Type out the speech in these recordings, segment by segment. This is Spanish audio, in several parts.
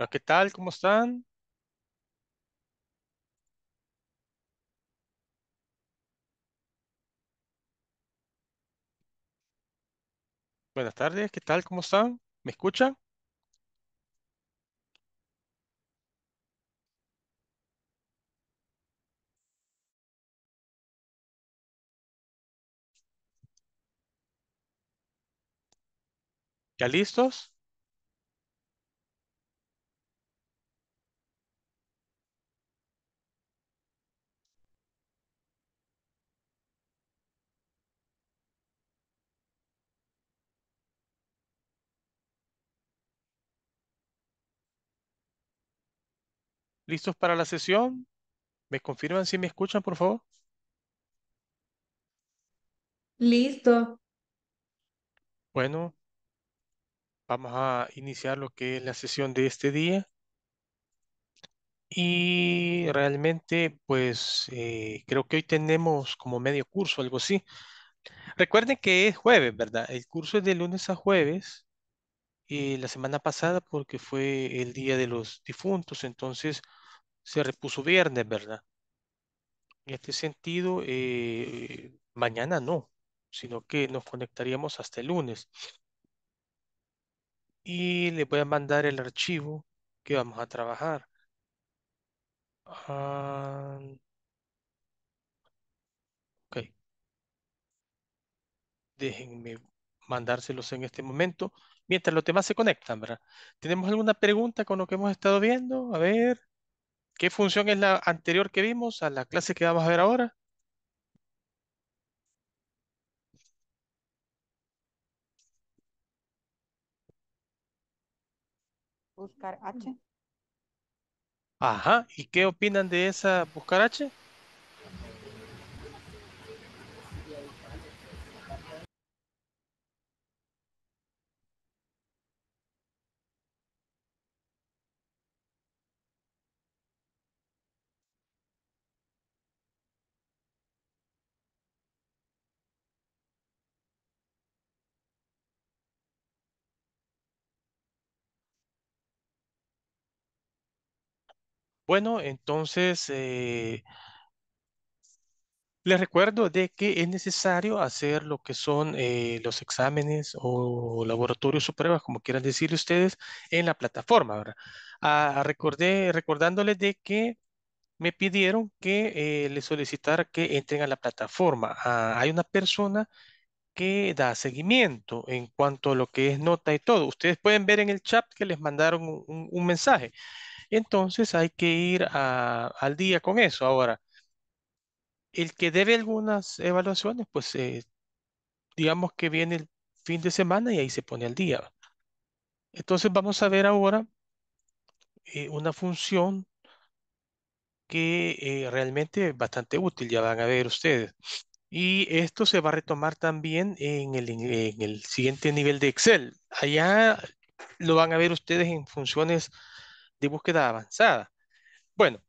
Ah, ¿Qué tal? ¿Cómo están? Buenas tardes, ¿qué tal? ¿Cómo están? ¿Me escuchan? ¿Ya listos? ¿Listos para la sesión? ¿Me confirman si me escuchan, por favor? Listo. Bueno, vamos a iniciar lo que es la sesión de este día. Y realmente, pues eh, creo que hoy tenemos como medio curso, algo así. Recuerden que es jueves, ¿verdad? El curso es de lunes a jueves. Y eh, la semana pasada, porque fue el día de los difuntos, entonces se repuso viernes, ¿verdad? En este sentido, eh, mañana no, sino que nos conectaríamos hasta el lunes. Y le voy a mandar el archivo que vamos a trabajar. Ah, ok. Déjenme mandárselos en este momento, mientras los demás se conectan, ¿verdad? ¿Tenemos alguna pregunta con lo que hemos estado viendo? A ver. ¿Qué función es la anterior que vimos a la clase que vamos a ver ahora? Buscar H. Ajá, ¿y qué opinan de esa buscar H? Bueno, entonces eh, les recuerdo de que es necesario hacer lo que son eh, los exámenes o laboratorios o pruebas, como quieran decir ustedes, en la plataforma, ah, recordándoles de que me pidieron que eh, les solicitara que entren a la plataforma. Ah, hay una persona que da seguimiento en cuanto a lo que es nota y todo. Ustedes pueden ver en el chat que les mandaron un mensaje. Entonces hay que ir al día con eso. Ahora, el que debe algunas evaluaciones, pues eh, digamos que viene el fin de semana y ahí se pone al día. Entonces vamos a ver ahora eh, una función que eh, realmente es bastante útil, ya van a ver ustedes. Y esto se va a retomar también en el siguiente nivel de Excel. Allá lo van a ver ustedes en funciones de búsqueda avanzada. Bueno,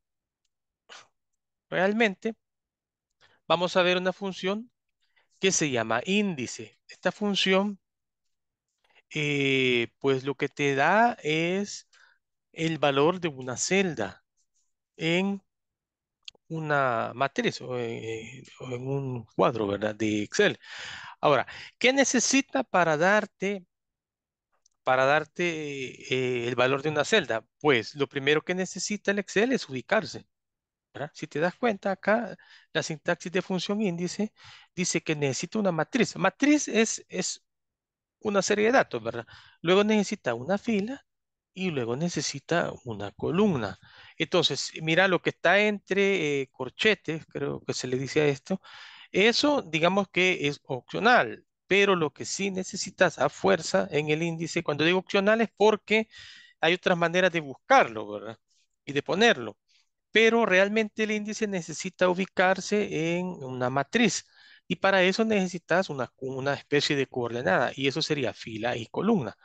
realmente vamos a ver una función que se llama índice. Esta función, eh, pues lo que te da es el valor de una celda en una matriz o en, eh, o en un cuadro, ¿verdad? De Excel. Ahora, ¿qué necesita para darte para darte eh, el valor de una celda? Pues lo primero que necesita el Excel es ubicarse. Si te das cuenta, acá la sintaxis de función índice dice que necesita una matriz. Matriz es, es una serie de datos, ¿verdad? Luego necesita una fila y luego necesita una columna. Entonces, mira lo que está entre eh, corchetes, creo que se le dice a esto. Eso, digamos que es opcional pero lo que sí necesitas a fuerza en el índice, cuando digo opcional es porque hay otras maneras de buscarlo, ¿verdad? Y de ponerlo. Pero realmente el índice necesita ubicarse en una matriz. Y para eso necesitas una, una especie de coordenada. Y eso sería fila y columna.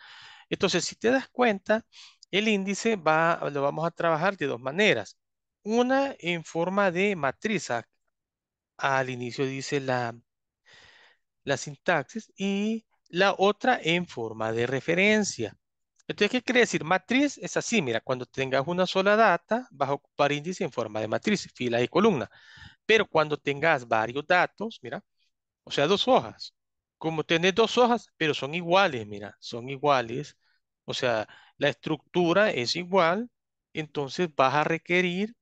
Entonces, si te das cuenta, el índice va, lo vamos a trabajar de dos maneras. Una en forma de matriz. Al inicio dice la, la sintaxis, y la otra en forma de referencia. Entonces, ¿qué quiere decir? Matriz es así, mira, cuando tengas una sola data, vas a ocupar índice en forma de matriz, fila y columna. Pero cuando tengas varios datos, mira, o sea, dos hojas, como tenés dos hojas, pero son iguales, mira, son iguales, o sea, la estructura es igual, entonces vas a requerir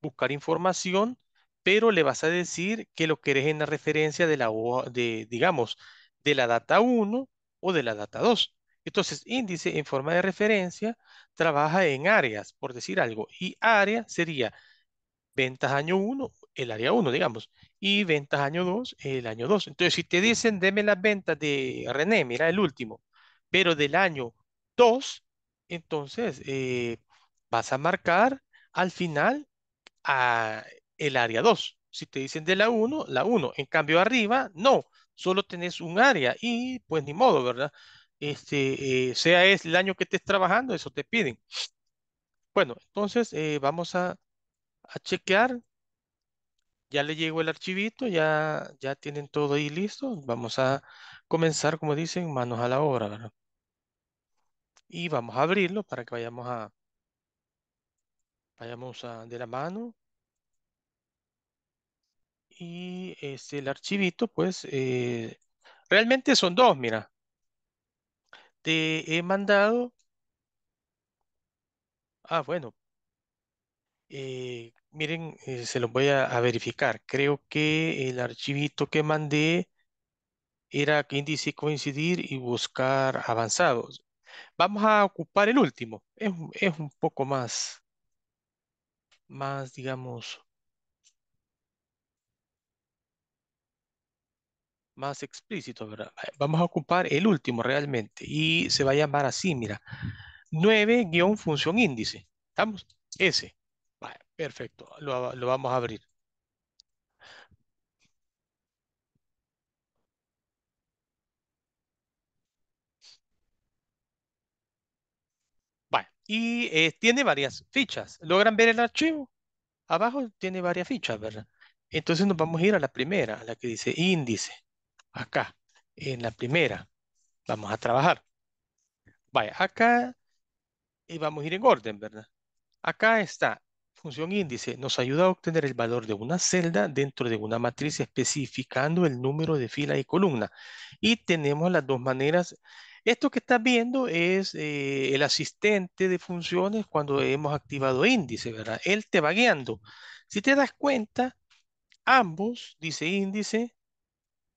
buscar información pero le vas a decir que lo querés en la referencia de la, de, digamos, de la data 1 o de la data 2. Entonces, índice en forma de referencia trabaja en áreas, por decir algo, y área sería ventas año 1, el área 1, digamos, y ventas año 2, el año 2. Entonces, si te dicen, deme las ventas de René, mira el último, pero del año 2, entonces eh, vas a marcar al final a el área 2. Si te dicen de la 1, la 1. En cambio, arriba, no. Solo tenés un área y pues ni modo, ¿verdad? Este, eh, sea es el año que estés trabajando, eso te piden. Bueno, entonces eh, vamos a, chequear. Ya le llegó el archivito, ya, ya tienen todo ahí listo. Vamos a comenzar, como dicen, manos a la obra, ¿verdad? Y vamos a abrirlo para que vayamos a, vayamos a, de la mano y este, el archivito, pues, eh, realmente son dos, mira. Te he mandado... Ah, bueno. Eh, miren, eh, se los voy a, verificar. Creo que el archivito que mandé era índice coincidir y buscar avanzados. Vamos a ocupar el último. Es, es un poco más, más, digamos, más explícito, ¿verdad? Vamos a ocupar el último realmente y se va a llamar así, mira, 9-función índice. ¿Estamos? Ese. perfecto, lo, vamos a abrir. Vale, y eh, tiene varias fichas. ¿Logran ver el archivo? Abajo tiene varias fichas, ¿verdad? Entonces nos vamos a ir a la primera, la que dice índice acá, en la primera. Vamos a trabajar. Vaya, acá, y vamos a ir en orden, ¿verdad? Acá está, función índice, nos ayuda a obtener el valor de una celda dentro de una matriz especificando el número de filas y columnas. Y tenemos las dos maneras. Esto que estás viendo es eh, el asistente de funciones cuando hemos activado índice, ¿verdad? Él te va guiando. Si te das cuenta, ambos, dice índice,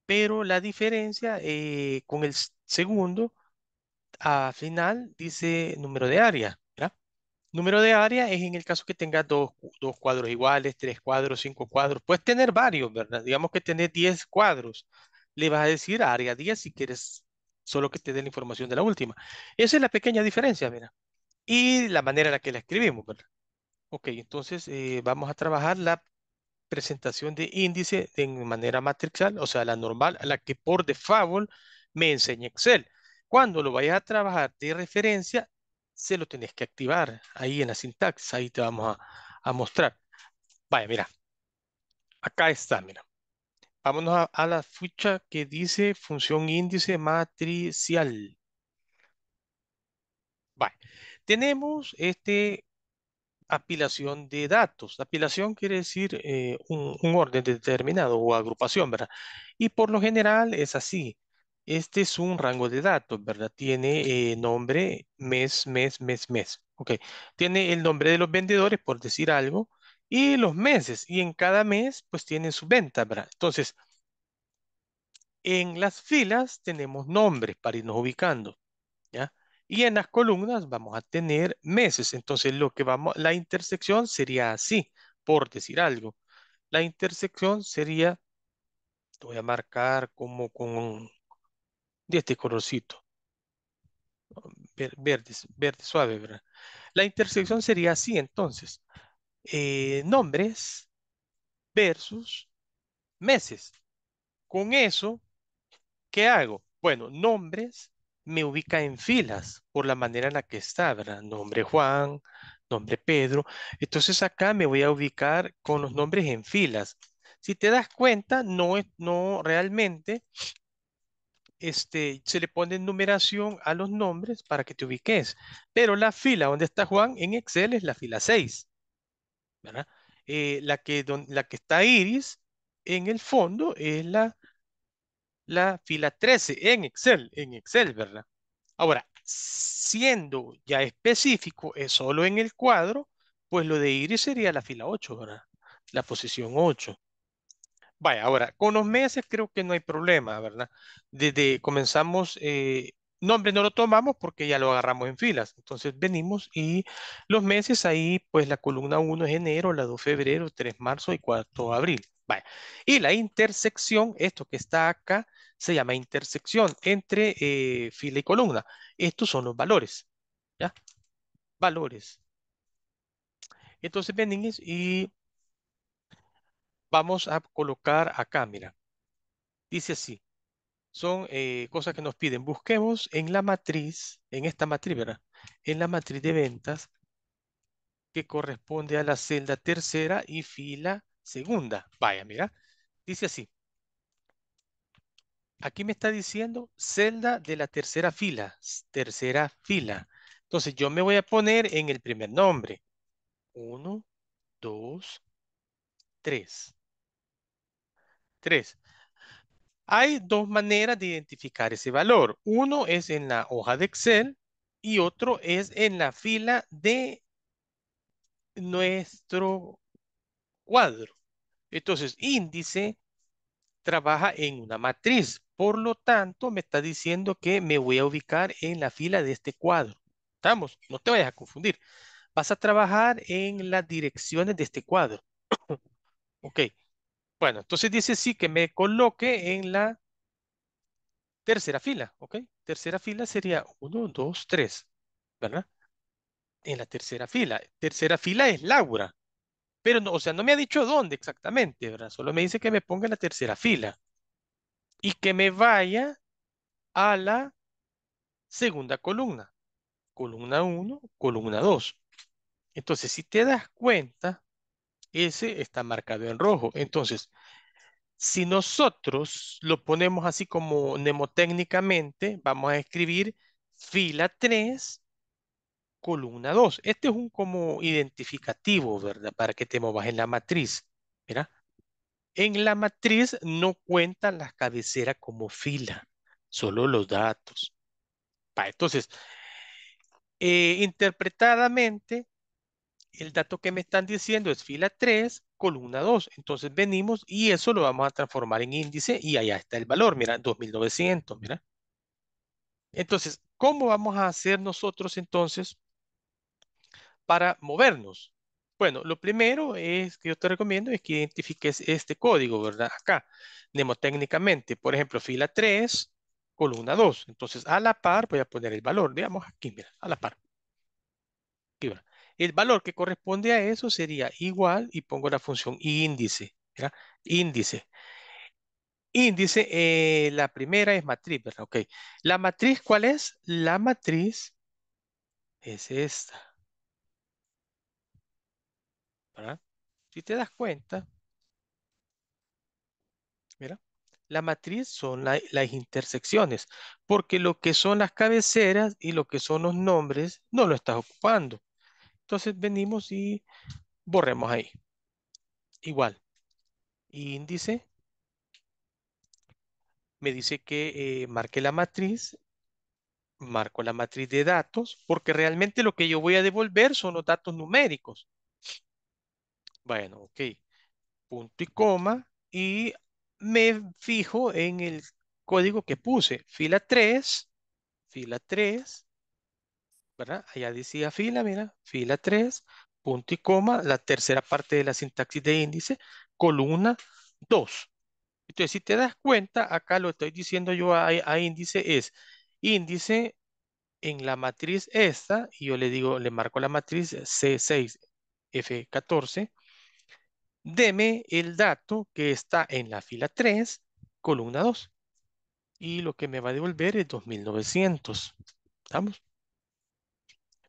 pero la diferencia eh, con el segundo, al final dice número de área. Número de área es en el caso que tengas dos, dos, cuadros iguales, tres cuadros, cinco cuadros. Puedes tener varios, ¿verdad? Digamos que tener 10 cuadros. Le vas a decir área 10 si quieres solo que te dé la información de la última. Esa es la pequeña diferencia, ¿verdad? Y la manera en la que la escribimos, ¿verdad? Ok, entonces eh, vamos a trabajar la presentación de índice de manera matricial, o sea, la normal, a la que por default me enseña Excel. Cuando lo vayas a trabajar de referencia, se lo tenés que activar ahí en la sintaxis, ahí te vamos a, mostrar. Vaya, mira, acá está, mira. Vámonos a, la ficha que dice función índice matricial. Vale. Tenemos este apilación de datos. apilación quiere decir eh, un, orden determinado o agrupación, ¿verdad? Y por lo general es así. Este es un rango de datos, ¿verdad? Tiene eh, nombre, mes, mes, mes, mes. Ok. Tiene el nombre de los vendedores, por decir algo, y los meses. Y en cada mes, pues tiene su venta, ¿verdad? Entonces, en las filas tenemos nombres para irnos ubicando, ¿ya? Y en las columnas vamos a tener meses. Entonces, lo que vamos, la intersección sería así, por decir algo. La intersección sería, voy a marcar como con de este colorcito. Verde, verde suave, ¿verdad? La intersección sería así, entonces. Eh, nombres versus meses. Con eso, ¿qué hago? Bueno, nombres me ubica en filas por la manera en la que está, ¿verdad? Nombre Juan, nombre Pedro. Entonces acá me voy a ubicar con los nombres en filas. Si te das cuenta, no, es no realmente este, se le pone numeración a los nombres para que te ubiques. Pero la fila donde está Juan en Excel es la fila 6. ¿verdad? Eh, la, que, la que está Iris en el fondo es la la fila 13 en Excel, en Excel, ¿verdad? Ahora, siendo ya específico, es solo en el cuadro, pues lo de Iris sería la fila 8, ¿verdad? La posición 8. Vaya, ahora, con los meses creo que no hay problema, ¿verdad? Desde comenzamos, eh, nombre no lo tomamos porque ya lo agarramos en filas. Entonces venimos y los meses ahí, pues la columna 1 es enero, la 2 febrero, 3 marzo y 4 abril. Vaya. Y la intersección, esto que está acá, se llama intersección entre eh, fila y columna. Estos son los valores. ¿Ya? Valores. Entonces, ven y vamos a colocar acá, mira. Dice así. Son eh, cosas que nos piden. Busquemos en la matriz, en esta matriz, ¿verdad? En la matriz de ventas que corresponde a la celda tercera y fila segunda. Vaya, mira. Dice así aquí me está diciendo celda de la tercera fila, tercera fila. Entonces yo me voy a poner en el primer nombre. Uno, dos, tres. Tres. Hay dos maneras de identificar ese valor. Uno es en la hoja de Excel y otro es en la fila de nuestro cuadro. Entonces, índice trabaja en una matriz. Por lo tanto, me está diciendo que me voy a ubicar en la fila de este cuadro. ¿Estamos? No te vayas a confundir. Vas a trabajar en las direcciones de este cuadro. ok. Bueno, entonces dice sí que me coloque en la tercera fila. Ok. Tercera fila sería 1, 2, 3. ¿Verdad? En la tercera fila. Tercera fila es Laura. Pero, no, o sea, no me ha dicho dónde exactamente, ¿verdad? Solo me dice que me ponga en la tercera fila y que me vaya a la segunda columna. Columna 1, columna 2. Entonces, si te das cuenta, ese está marcado en rojo. Entonces, si nosotros lo ponemos así como mnemotécnicamente, vamos a escribir fila 3, columna 2. Este es un como identificativo, ¿verdad? Para que te movas en la matriz. ¿verdad? En la matriz no cuentan las cabeceras como fila, solo los datos. entonces, eh, interpretadamente, el dato que me están diciendo es fila 3, columna 2. Entonces venimos y eso lo vamos a transformar en índice y allá está el valor, mira, 2900, mira. Entonces, ¿cómo vamos a hacer nosotros entonces para movernos? Bueno, lo primero es que yo te recomiendo es que identifiques este código, ¿verdad? Acá, mnemotécnicamente, por ejemplo, fila 3, columna 2. Entonces, a la par voy a poner el valor, veamos aquí, mira, a la par. El valor que corresponde a eso sería igual y pongo la función índice, Índice. Índice, eh, la primera es matriz, ¿verdad? Ok. ¿La matriz cuál es? La matriz es esta. Si te das cuenta, la matriz son las intersecciones, porque lo que son las cabeceras y lo que son los nombres no lo estás ocupando. Entonces venimos y borremos ahí. Igual. Índice. Me dice que eh, marque la matriz. Marco la matriz de datos, porque realmente lo que yo voy a devolver son los datos numéricos. Bueno, ok. Punto y coma. Y me fijo en el código que puse. Fila 3. Fila 3. ¿Verdad? Allá decía fila, mira. Fila 3. Punto y coma. La tercera parte de la sintaxis de índice. Columna 2. Entonces, si te das cuenta, acá lo estoy diciendo yo a, índice es índice en la matriz esta, y yo le digo, le marco la matriz C6, F14, deme el dato que está en la fila 3, columna 2. Y lo que me va a devolver es 2900. ¿Estamos?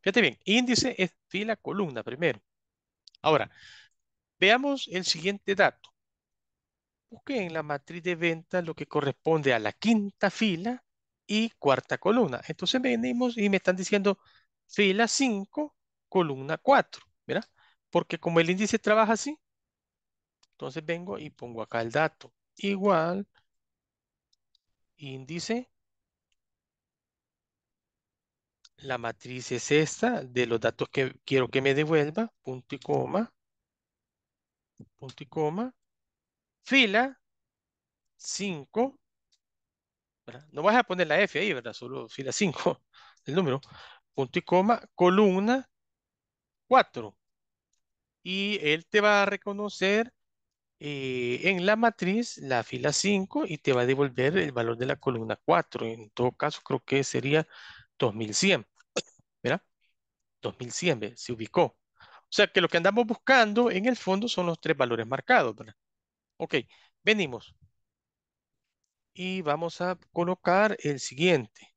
Fíjate bien, índice es fila columna primero. Ahora, veamos el siguiente dato. Busque en la matriz de venta lo que corresponde a la quinta fila y cuarta columna. Entonces venimos y me están diciendo fila 5, columna 4. ¿verdad? Porque como el índice trabaja así, entonces vengo y pongo acá el dato. Igual, índice. La matriz es esta de los datos que quiero que me devuelva. Punto y coma. Punto y coma. Fila. 5. No vas a poner la F ahí, ¿verdad? Solo fila 5, el número. Punto y coma, columna 4. Y él te va a reconocer eh, en la matriz la fila 5 y te va a devolver el valor de la columna 4. En todo caso, creo que sería 2100. ¿Verdad? 2100 se ubicó. O sea que lo que andamos buscando en el fondo son los tres valores marcados. ¿verdad? Ok, venimos. Y vamos a colocar el siguiente.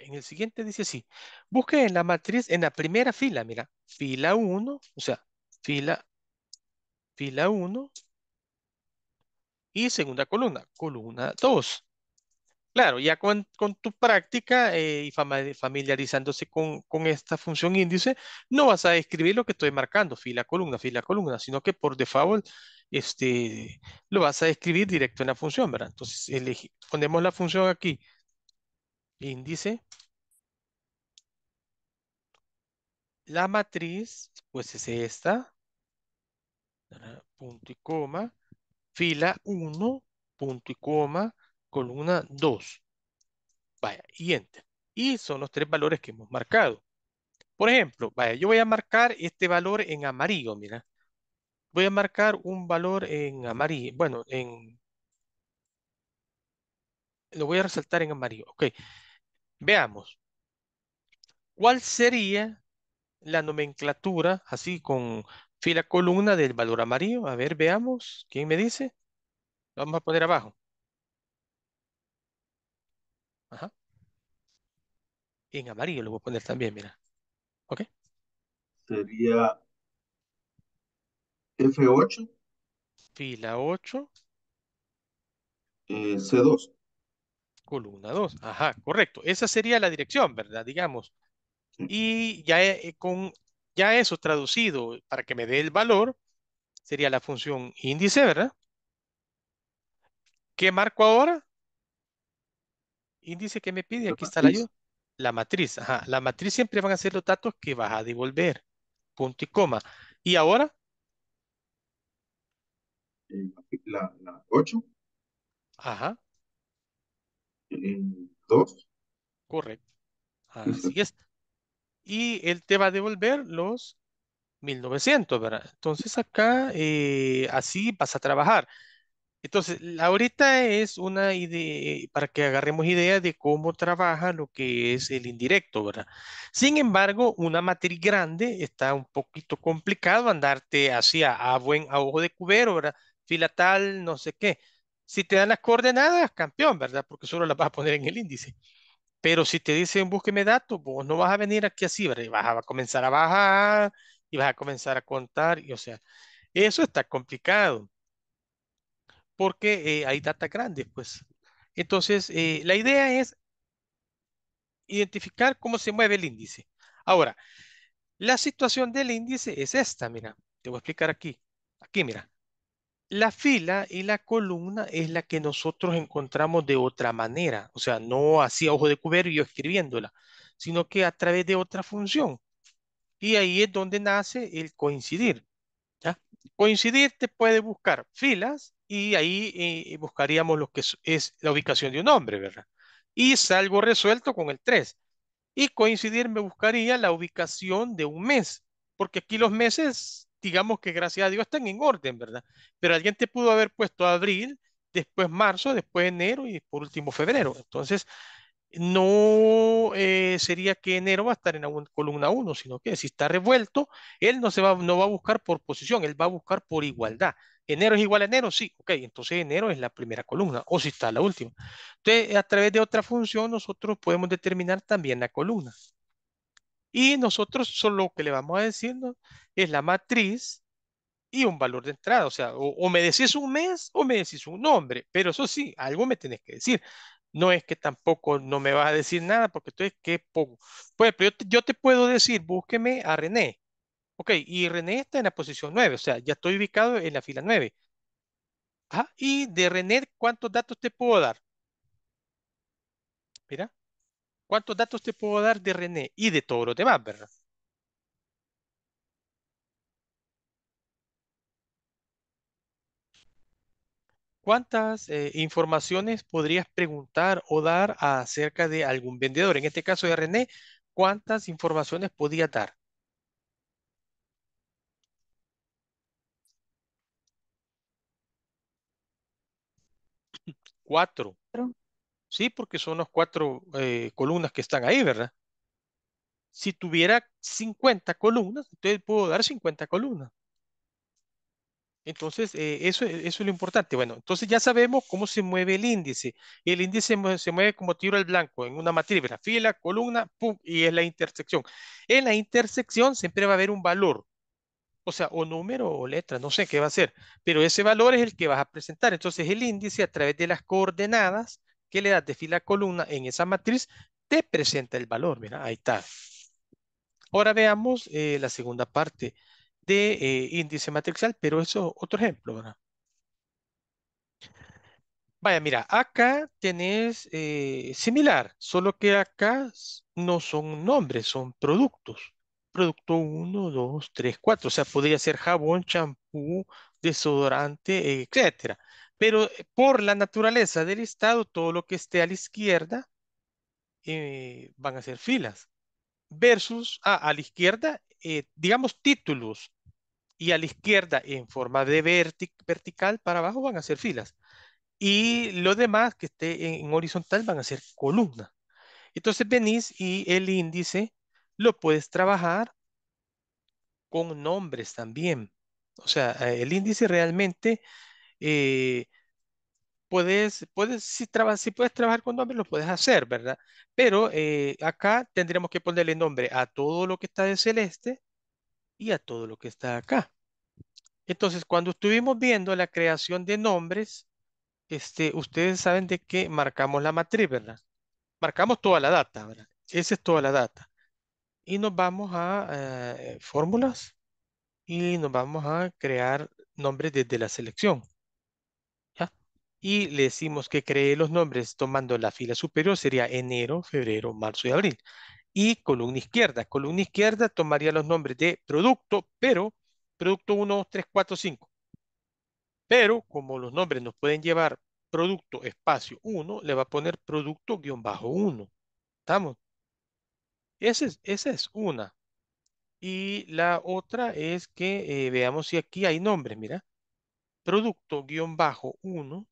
En el siguiente dice así. Busque en la matriz, en la primera fila, mira, fila 1, o sea, fila, fila 1 y segunda columna, columna 2. Claro, ya con, tu práctica eh, y familiarizándose con, esta función índice, no vas a escribir lo que estoy marcando, fila, columna, fila, columna, sino que por default este, lo vas a escribir directo en la función, ¿verdad? Entonces ponemos la función aquí, índice, la matriz, pues es esta, punto y coma, fila 1, punto y coma, columna 2. Vaya, y enter. Y son los tres valores que hemos marcado. Por ejemplo, vaya, yo voy a marcar este valor en amarillo, mira. Voy a marcar un valor en amarillo, bueno, en... Lo voy a resaltar en amarillo, ok. Veamos. ¿Cuál sería la nomenclatura, así con Fila, columna del valor amarillo, a ver, veamos, ¿quién me dice? vamos a poner abajo. Ajá. En amarillo lo voy a poner también, mira. ¿Ok? Sería F8. Fila 8. Eh, C2. Columna 2. Ajá, correcto. Esa sería la dirección, ¿verdad? Digamos. Y ya eh, con ya eso traducido para que me dé el valor sería la función índice, ¿verdad? ¿Qué marco ahora? Índice que me pide, aquí está la ayuda. La matriz, ajá. La matriz siempre van a ser los datos que vas a devolver. Punto y coma. ¿Y ahora? Eh, la, la 8. Ajá. 2. Correcto. Así es y él te va a devolver los 1900, ¿verdad? Entonces acá eh, así vas a trabajar. Entonces, ahorita es una idea, eh, para que agarremos idea de cómo trabaja lo que es el indirecto, ¿verdad? Sin embargo, una matriz grande está un poquito complicado andarte hacia a buen a ojo de cubero, ¿verdad? Fila tal, no sé qué. Si te dan las coordenadas, campeón, ¿verdad? Porque solo las vas a poner en el índice. Pero si te dicen búsqueme datos, vos no vas a venir aquí así, ¿verdad? vas a comenzar a bajar y vas a comenzar a contar. Y, o sea, eso está complicado porque eh, hay data grandes, pues. Entonces, eh, la idea es identificar cómo se mueve el índice. Ahora, la situación del índice es esta, mira, te voy a explicar aquí. Aquí, mira. La fila y la columna es la que nosotros encontramos de otra manera, o sea, no así a ojo de cubero y yo escribiéndola, sino que a través de otra función. Y ahí es donde nace el coincidir. ¿ya? Coincidir te puede buscar filas y ahí eh, buscaríamos lo que es, la ubicación de un nombre, ¿verdad? Y salgo resuelto con el 3. Y coincidir me buscaría la ubicación de un mes, porque aquí los meses digamos que gracias a Dios están en orden, ¿verdad? Pero alguien te pudo haber puesto abril, después marzo, después enero y por último febrero. Entonces, no eh, sería que enero va a estar en la columna 1, sino que si está revuelto, él no, se va, no va a buscar por posición, él va a buscar por igualdad. Enero es igual a enero, sí, ok, entonces enero es la primera columna, o si está la última. Entonces, a través de otra función, nosotros podemos determinar también la columna. Y nosotros solo lo que le vamos a decir es la matriz y un valor de entrada. O sea, o, me decís un mes o me decís un nombre. Pero eso sí, algo me tenés que decir. No es que tampoco no me vas a decir nada, porque entonces qué poco. Pues yo, te, puedo decir, búsqueme a René. Ok, y René está en la posición 9, o sea, ya estoy ubicado en la fila 9. Ah, y de René, ¿cuántos datos te puedo dar? Mira, ¿Cuántos datos te puedo dar de René y de todo lo demás, verdad? ¿Cuántas eh, informaciones podrías preguntar o dar acerca de algún vendedor? En este caso de René, ¿cuántas informaciones podía dar? Cuatro. Sí, porque son las cuatro eh, columnas que están ahí, ¿verdad? Si tuviera 50 columnas, entonces puedo dar 50 columnas. Entonces, eh, eso, eso, es lo importante. Bueno, entonces ya sabemos cómo se mueve el índice. El índice se mueve como tiro al blanco en una matriz, ¿verdad? fila, columna, pum, y es la intersección. En la intersección siempre va a haber un valor, o sea, o número o letra, no sé qué va a ser, pero ese valor es el que vas a presentar. Entonces, el índice a través de las coordenadas que le das de fila a columna en esa matriz, te presenta el valor. Mira, ahí está. Ahora veamos eh, la segunda parte de eh, índice matricial, pero eso es otro ejemplo. ¿verdad? Vaya, mira, acá tenés eh, similar, solo que acá no son nombres, son productos. Producto 1, 2, 3, 4. O sea, podría ser jabón, champú, desodorante, etcétera. Pero por la naturaleza del estado, todo lo que esté a la izquierda eh, van a ser filas. Versus a la izquierda, eh, digamos títulos, y a la izquierda en forma de vertical para abajo van a ser filas. Y lo demás que esté en horizontal van a ser columnas. Entonces venís y el índice lo puedes trabajar con nombres también. O sea, eh, el índice realmente eh, puedes, puedes si, si puedes trabajar con nombres, lo puedes hacer, ¿verdad? Pero eh, acá tendríamos que ponerle nombre a todo lo que está de celeste y a todo lo que está acá. Entonces, cuando estuvimos viendo la creación de nombres, este, ustedes saben de qué marcamos la matriz, ¿verdad? Marcamos toda la data, ¿verdad? Esa es toda la data. Y nos vamos a eh, fórmulas y nos vamos a crear nombres desde la selección y le decimos que cree los nombres tomando la fila superior, sería enero, febrero, marzo y abril. Y columna izquierda. Columna izquierda tomaría los nombres de producto, pero producto 1, 2, 3, 4, 5. Pero como los nombres nos pueden llevar producto espacio 1, le va a poner producto guión bajo 1. ¿Estamos? Esa es, una. Y la otra es que eh, veamos si aquí hay nombres, mira. Producto guión bajo 1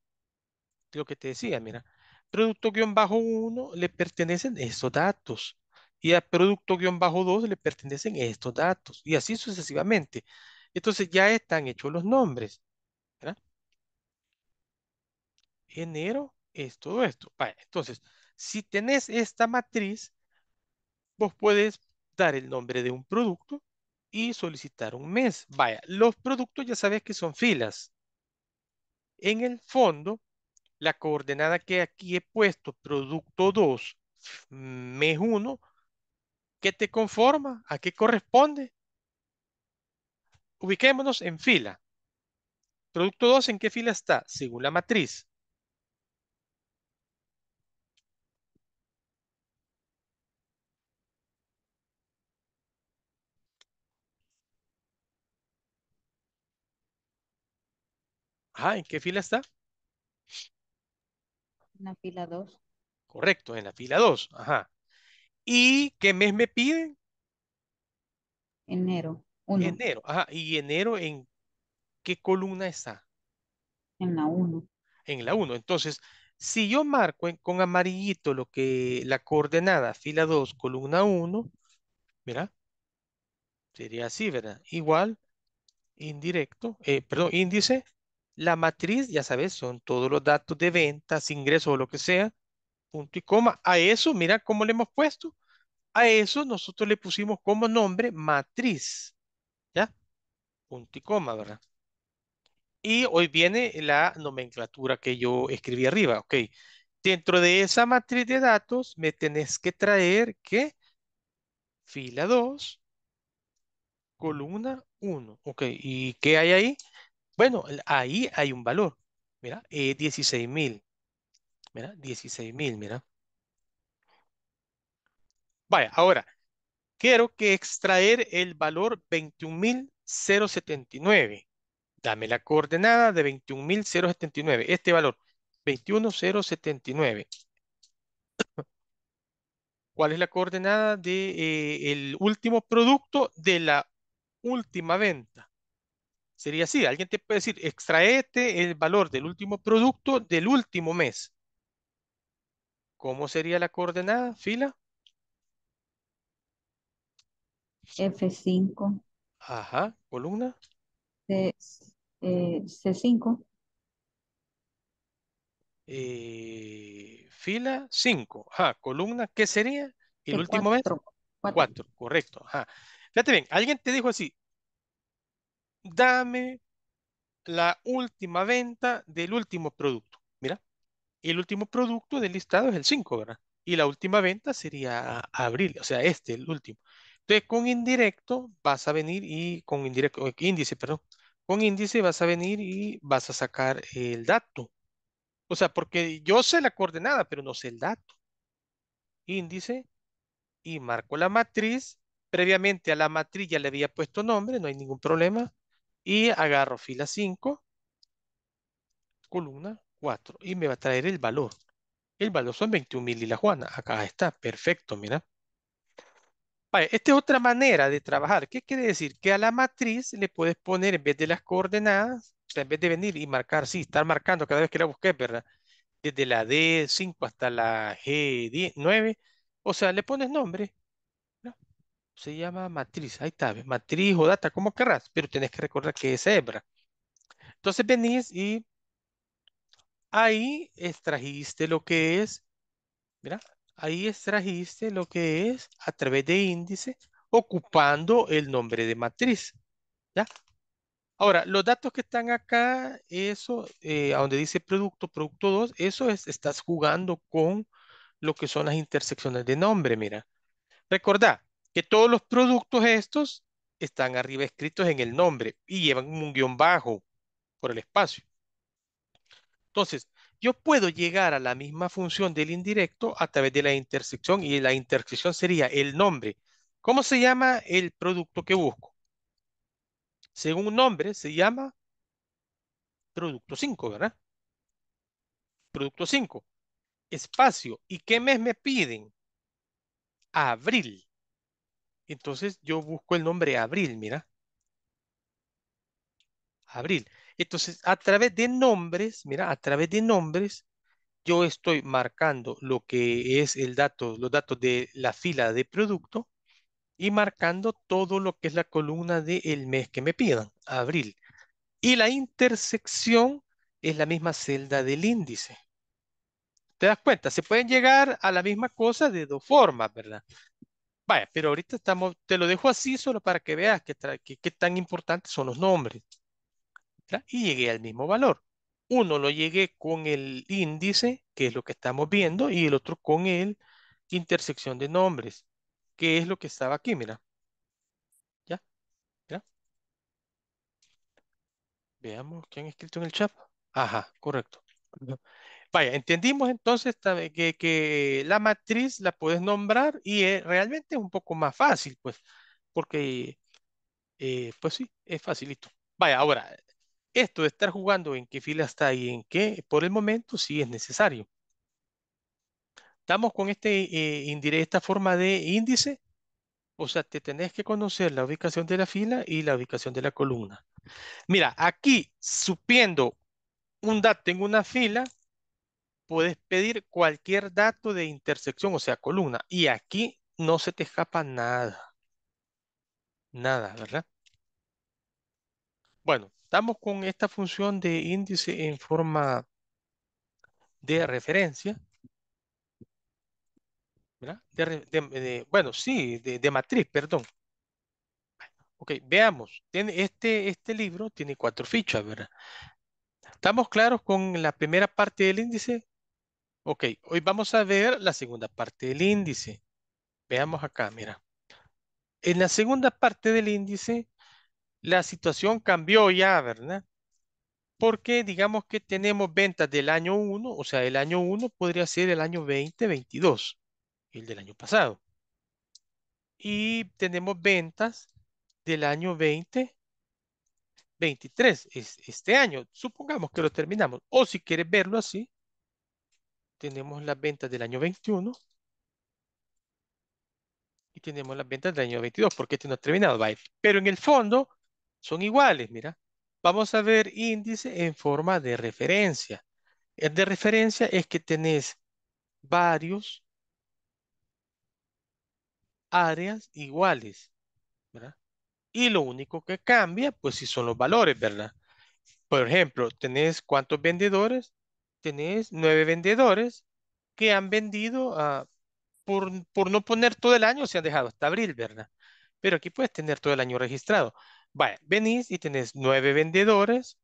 lo que te decía, mira, producto-1 le pertenecen estos datos y a producto-2 le pertenecen estos datos y así sucesivamente. Entonces ya están hechos los nombres. ¿verdad? Enero es todo esto. entonces, si tenés esta matriz, vos puedes dar el nombre de un producto y solicitar un mes. Vaya, los productos ya sabes que son filas. En el fondo, la coordenada que aquí he puesto, producto 2, mes 1, ¿qué te conforma? ¿A qué corresponde? Ubiquémonos en fila. Producto 2, ¿en qué fila está? Según la matriz. Ah, ¿en qué fila está? la fila 2. Correcto, en la fila 2. Ajá. ¿Y qué mes me piden? Enero. Enero. Ajá. ¿Y enero en qué columna está? En la 1. En la 1. Entonces, si yo marco con amarillito lo que la coordenada fila 2, columna 1, mira, sería así, ¿verdad? Igual, indirecto, eh, perdón, índice la matriz, ya sabes, son todos los datos de ventas, ingresos o lo que sea, punto y coma. A eso, mira cómo le hemos puesto. A eso nosotros le pusimos como nombre matriz, ¿ya? Punto y coma, ¿verdad? Y hoy viene la nomenclatura que yo escribí arriba, ¿ok? Dentro de esa matriz de datos me tenés que traer que fila 2, columna 1, ¿ok? ¿Y qué hay ahí? Bueno, ahí hay un valor. Mira, 16.000. Eh, mira, 16.000, mira. Vaya, ahora, quiero que extraer el valor 21.079. Dame la coordenada de 21.079. Este valor, 21.079. ¿Cuál es la coordenada del de, eh, el último producto de la última venta? Sería así, alguien te puede decir, extraete el valor del último producto del último mes. ¿Cómo sería la coordenada, fila? F5. Ajá, columna. C, 5 eh, eh, fila 5. Ajá, columna, ¿qué sería? El último cuatro, mes. 4, correcto. Fíjate bien, alguien te dijo así, dame la última venta del último producto. Mira, el último producto del listado es el 5, ¿verdad? Y la última venta sería abril, o sea, este, el último. Entonces, con indirecto vas a venir y con indirecto, eh, índice, perdón, con índice vas a venir y vas a sacar el dato. O sea, porque yo sé la coordenada, pero no sé el dato. Índice y marco la matriz. Previamente a la matriz ya le había puesto nombre, no hay ningún problema y agarro fila 5, columna 4 y me va a traer el valor. El valor son 21 y la Acá está, perfecto, mira. Vale, esta es otra manera de trabajar. ¿Qué quiere decir? Que a la matriz le puedes poner en vez de las coordenadas, o sea, en vez de venir y marcar, sí, estar marcando cada vez que la busques, ¿verdad? Desde la D5 hasta la G9, o sea, le pones nombre se llama matriz, ahí está, matriz o data, como querrás, pero tenés que recordar que es hebra. Entonces venís y ahí extrajiste lo que es, mira, ahí extrajiste lo que es a través de índice ocupando el nombre de matriz, ¿ya? Ahora, los datos que están acá, eso, eh, a donde dice producto, producto 2, eso es, estás jugando con lo que son las intersecciones de nombre, mira. Recordá, que todos los productos estos están arriba escritos en el nombre y llevan un guión bajo por el espacio. Entonces, yo puedo llegar a la misma función del indirecto a través de la intersección y la intersección sería el nombre. ¿Cómo se llama el producto que busco? Según un nombre se llama producto 5, ¿verdad? Producto 5. Espacio. ¿Y qué mes me piden? Abril. Entonces yo busco el nombre Abril, mira. Abril. Entonces, a través de nombres, mira, a través de nombres, yo estoy marcando lo que es el dato, los datos de la fila de producto y marcando todo lo que es la columna del mes que me pidan, abril. Y la intersección es la misma celda del índice. ¿Te das cuenta? Se pueden llegar a la misma cosa de dos formas, ¿verdad? Vaya, pero ahorita estamos, te lo dejo así solo para que veas qué que, tan importantes son los nombres. Y llegué al mismo valor. Uno lo llegué con el índice, que es lo que estamos viendo, y el otro con el intersección de nombres, que es lo que estaba aquí, mira. ¿Ya? ¿Ya? Veamos, ¿qué han escrito en el chat? Ajá, correcto. Vaya, entendimos entonces eh, que, la matriz la puedes nombrar y es, eh, realmente es un poco más fácil, pues, porque, eh, pues sí, es facilito. Vaya, ahora, esto de estar jugando en qué fila está y en qué, por el momento sí es necesario. Estamos con este, indirecta esta forma de índice, o sea, te tenés que conocer la ubicación de la fila y la ubicación de la columna. Mira, aquí, supiendo un dato en una fila, puedes pedir cualquier dato de intersección, o sea, columna. Y aquí no se te escapa nada. Nada, ¿verdad? Bueno, estamos con esta función de índice en forma de referencia. ¿Verdad? bueno, sí, de, matriz, perdón. Ok, veamos. este, este libro tiene cuatro fichas, ¿verdad? ¿Estamos claros con la primera parte del índice? Ok, hoy vamos a ver la segunda parte del índice. Veamos acá, mira. En la segunda parte del índice, la situación cambió ya, ¿verdad? Porque digamos que tenemos ventas del año 1, o sea, el año 1 podría ser el año 2022, el del año pasado. Y tenemos ventas del año 2023 es, este año. Supongamos que lo terminamos. O si quieres verlo así, tenemos las ventas del año 21 y tenemos las ventas del año 22, porque este no ha terminado, ¿vale? Pero en el fondo son iguales, mira. Vamos a ver índice en forma de referencia. El de referencia es que tenés varios áreas iguales, ¿verdad? Y lo único que cambia, pues si son los valores, ¿verdad? Por ejemplo, tenés cuántos vendedores, tenés nueve vendedores que han vendido ah, por, por, no poner todo el año, se han dejado hasta abril, ¿verdad? Pero aquí puedes tener todo el año registrado. Vaya, venís y tenés nueve vendedores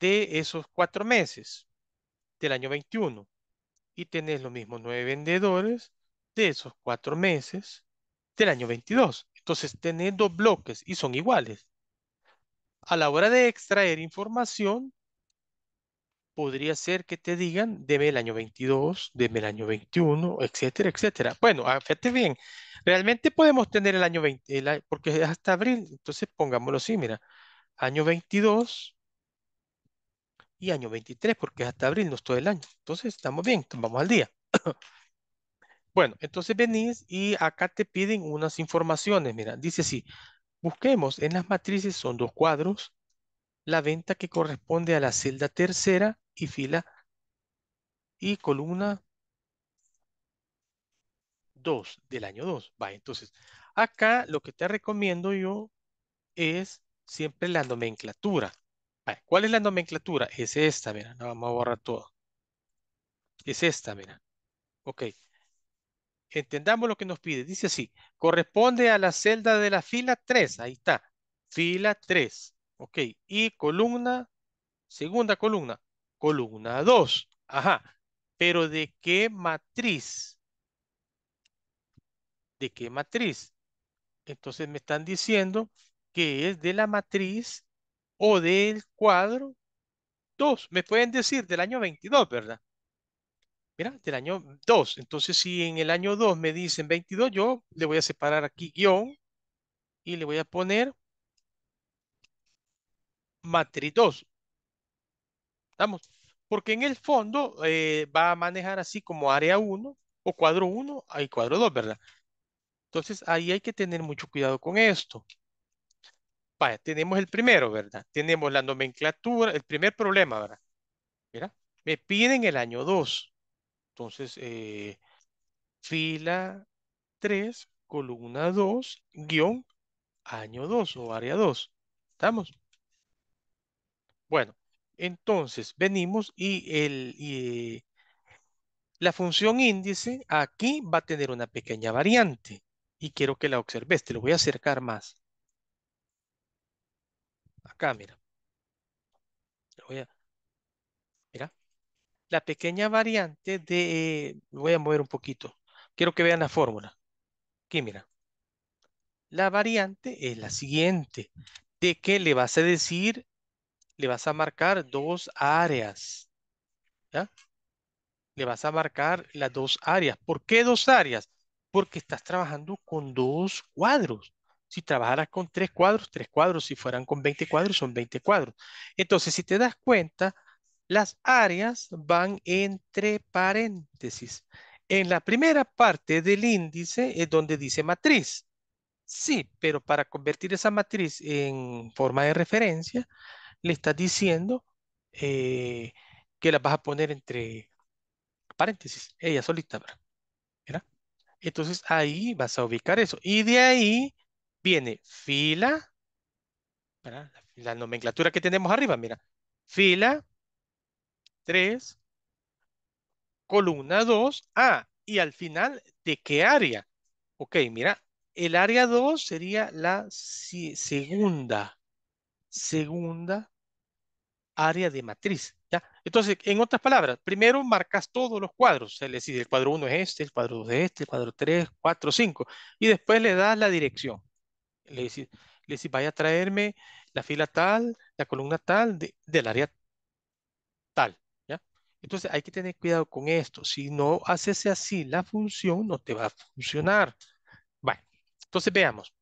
de esos cuatro meses del año 21. Y tenés lo mismos nueve vendedores de esos cuatro meses del año 22. Entonces tenés dos bloques y son iguales. A la hora de extraer información, podría ser que te digan, deme el año 22, deme el año 21, etcétera, etcétera. Bueno, ah, fíjate bien, realmente podemos tener el año 20, porque es hasta abril, entonces pongámoslo así, mira, año 22 y año 23, porque es hasta abril, no es todo el año. Entonces estamos bien, vamos al día. bueno, entonces venís y acá te piden unas informaciones, mira, dice así, busquemos en las matrices, son dos cuadros, la venta que corresponde a la celda tercera y fila y columna 2 del año 2. Va, entonces, acá lo que te recomiendo yo es siempre la nomenclatura. ¿Cuál es la nomenclatura? Es esta, mira, no, vamos a borrar todo. Es esta, mira. Ok. Entendamos lo que nos pide. Dice así, corresponde a la celda de la fila 3. Ahí está, fila 3. Ok, y columna, segunda columna, columna 2. Ajá, pero ¿de qué matriz? ¿De qué matriz? Entonces me están diciendo que es de la matriz o del cuadro 2. Me pueden decir del año 22, ¿verdad? Mira, del año 2. Entonces, si en el año 2 me dicen 22, yo le voy a separar aquí guión y le voy a poner matriz 2 estamos porque en el fondo eh, va a manejar así como área 1 o cuadro 1 y cuadro 2, ¿verdad? Entonces ahí hay que tener mucho cuidado con esto. Vaya, tenemos el primero, ¿verdad? Tenemos la nomenclatura, el primer problema, ¿verdad? Mira, me piden el año 2. Entonces, eh, fila 3, columna 2, guión, año 2 o área 2. ¿Estamos? Bueno, entonces, venimos y, eh, la función índice aquí va a tener una pequeña variante. Y quiero que la observes. Te lo voy a acercar más. Acá, mira. mira. La pequeña variante de... Voy a mover un poquito. Quiero que vean la fórmula. Aquí, mira. La variante es la siguiente. ¿De qué le vas a decir le vas a marcar dos áreas. ¿Ya? Le vas a marcar las dos áreas. ¿Por qué dos áreas? Porque estás trabajando con dos cuadros. Si trabajaras con tres cuadros, tres cuadros. Si fueran con 20 cuadros, son 20 cuadros. Entonces, si te das cuenta, las áreas van entre paréntesis. En la primera parte del índice es donde dice matriz. Sí, pero para convertir esa matriz en forma de referencia, le estás diciendo eh, que la vas a poner entre paréntesis, ella solita, ¿verdad? Entonces ahí vas a ubicar eso. Y de ahí viene fila, La, nomenclatura que tenemos arriba, mira. Fila 3, columna 2, a y al final, ¿de qué área? Ok, mira, el área 2 sería la segunda, segunda área de matriz. ¿ya? Entonces, en otras palabras, primero marcas todos los cuadros, le decir, el cuadro 1 es este, el cuadro 2 es este, el cuadro 3, 4, 5, y después le das la dirección. Le decís, le vaya a traerme la fila tal, la columna tal, del área tal. ¿ya? Entonces, hay que tener cuidado con esto. Si no haces así la función, no te va a funcionar. Bueno, entonces veamos.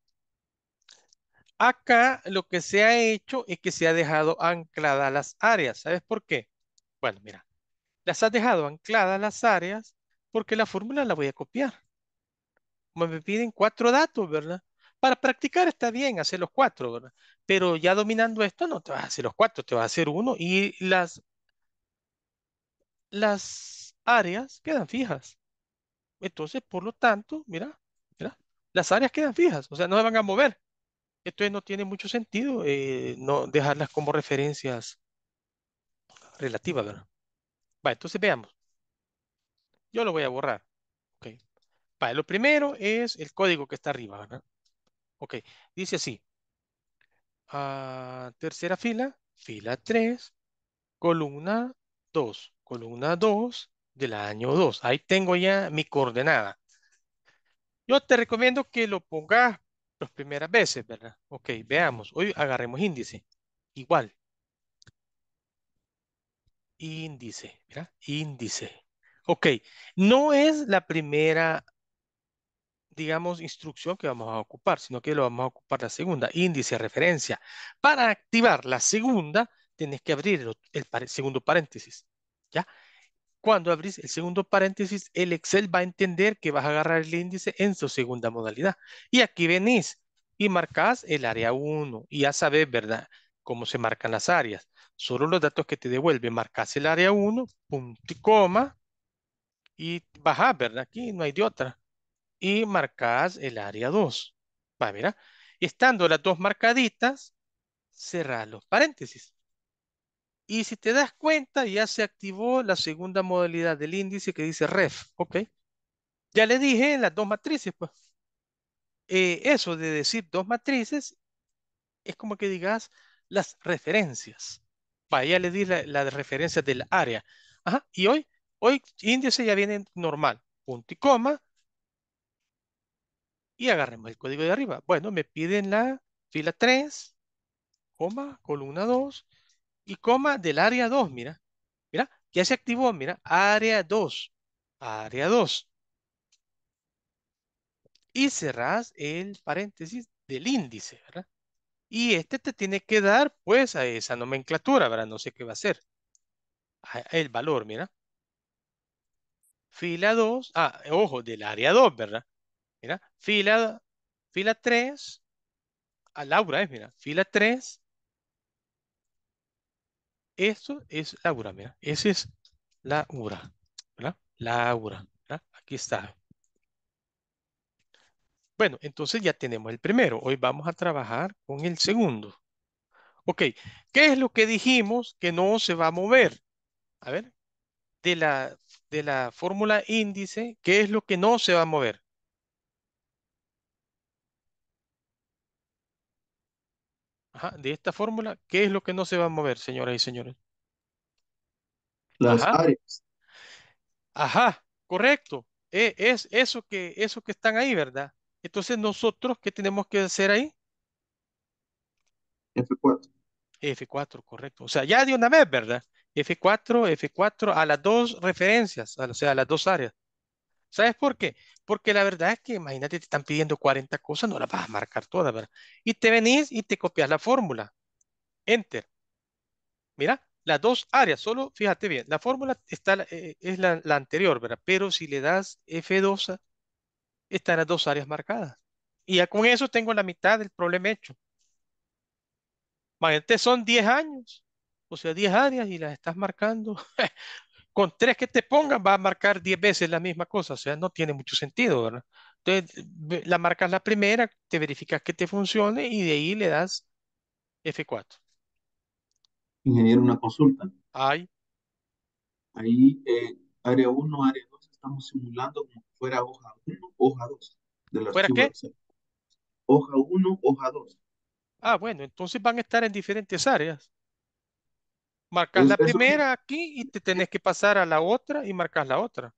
Acá lo que se ha hecho es que se ha dejado ancladas las áreas. ¿Sabes por qué? Bueno, mira, las has dejado ancladas las áreas porque la fórmula la voy a copiar. Me piden cuatro datos, ¿verdad? Para practicar está bien hacer los cuatro, ¿verdad? Pero ya dominando esto no te vas a hacer los cuatro, te vas a hacer uno y las, las áreas quedan fijas. Entonces, por lo tanto, mira, mira, las áreas quedan fijas, o sea, no se van a mover. Entonces no tiene mucho sentido eh, no dejarlas como referencias relativas, ¿verdad? entonces veamos. Yo lo voy a borrar. Okay. lo primero es el código que está arriba, ¿verdad? Ok, dice así. Ah, tercera fila, fila 3, columna 2, columna 2 del año 2. Ahí tengo ya mi coordenada. Yo te recomiendo que lo pongas las primeras veces, ¿verdad? Ok, veamos. Hoy agarremos índice. Igual. Índice, mira, índice. Ok, no es la primera, digamos, instrucción que vamos a ocupar, sino que lo vamos a ocupar la segunda, índice, referencia. Para activar la segunda, tienes que abrir el, segundo paréntesis, ¿ya? Cuando abrís el segundo paréntesis, el Excel va a entender que vas a agarrar el índice en su segunda modalidad. Y aquí venís y marcas el área 1 y ya sabes, ¿verdad? Cómo se marcan las áreas. Solo los datos que te devuelve. Marcas el área 1, punto y coma, y bajás, ¿verdad? Aquí no hay de otra. Y marcas el área 2. Va, mira. Estando las dos marcaditas, cerrás los paréntesis. Y si te das cuenta, ya se activó la segunda modalidad del índice que dice ref. Ok. Ya le dije las dos matrices, pues. Eh, eso de decir dos matrices es como que digas las referencias. Para ya le di las la referencias del área. Ajá. Y hoy, hoy índice ya viene normal. Punto y coma. Y agarremos el código de arriba. Bueno, me piden la fila 3, coma, columna 2, y coma del área 2, mira. Mira, ya se activó, mira, área 2, área 2. Y cerrás el paréntesis del índice, ¿verdad? Y este te tiene que dar, pues, a esa nomenclatura, ¿verdad? No sé qué va a ser. El valor, mira. Fila 2, ah, ojo, del área 2, ¿verdad? Mira, fila, fila 3, a ah, Laura es, ¿eh? mira, fila 3, esto es Laura, mira. Ese es Laura, ¿verdad? Laura, ¿verdad? Aquí está. Bueno, entonces ya tenemos el primero. Hoy vamos a trabajar con el segundo. Ok, ¿qué es lo que dijimos que no se va a mover? A ver, de la, de la fórmula índice, ¿qué es lo que no se va a mover? Ajá, de esta fórmula, ¿qué es lo que no se va a mover, señoras y señores? Las áreas. Ajá, correcto. E, es eso que, eso que están ahí, ¿verdad? Entonces, nosotros, ¿qué tenemos que hacer ahí? F4. F4, correcto. O sea, ya de una vez, ¿verdad? F4, F4, a las dos referencias, o sea, a las dos áreas. ¿Sabes por qué? Porque la verdad es que, imagínate, te están pidiendo 40 cosas, no las vas a marcar todas, ¿verdad? Y te venís y te copias la fórmula. Enter. Mira, las dos áreas, solo fíjate bien, la fórmula está, eh, es la, anterior, ¿verdad? Pero si le das F2, están las dos áreas marcadas. Y ya con eso tengo la mitad del problema hecho. Imagínate, son 10 años, o sea, 10 áreas y las estás marcando con tres que te pongan va a marcar diez veces la misma cosa, o sea, no tiene mucho sentido, ¿verdad? Entonces, la marcas la primera, te verificas que te funcione y de ahí le das F4. Ingeniero, una consulta. Ahí. Ahí, eh, área 1, área 2, estamos simulando como si fuera hoja 1, hoja 2. ¿Fuera qué? hoja 1, hoja 2. Ah, bueno, entonces van a estar en diferentes áreas. Marcas la primera aquí y te tenés que pasar a la otra y marcas la otra.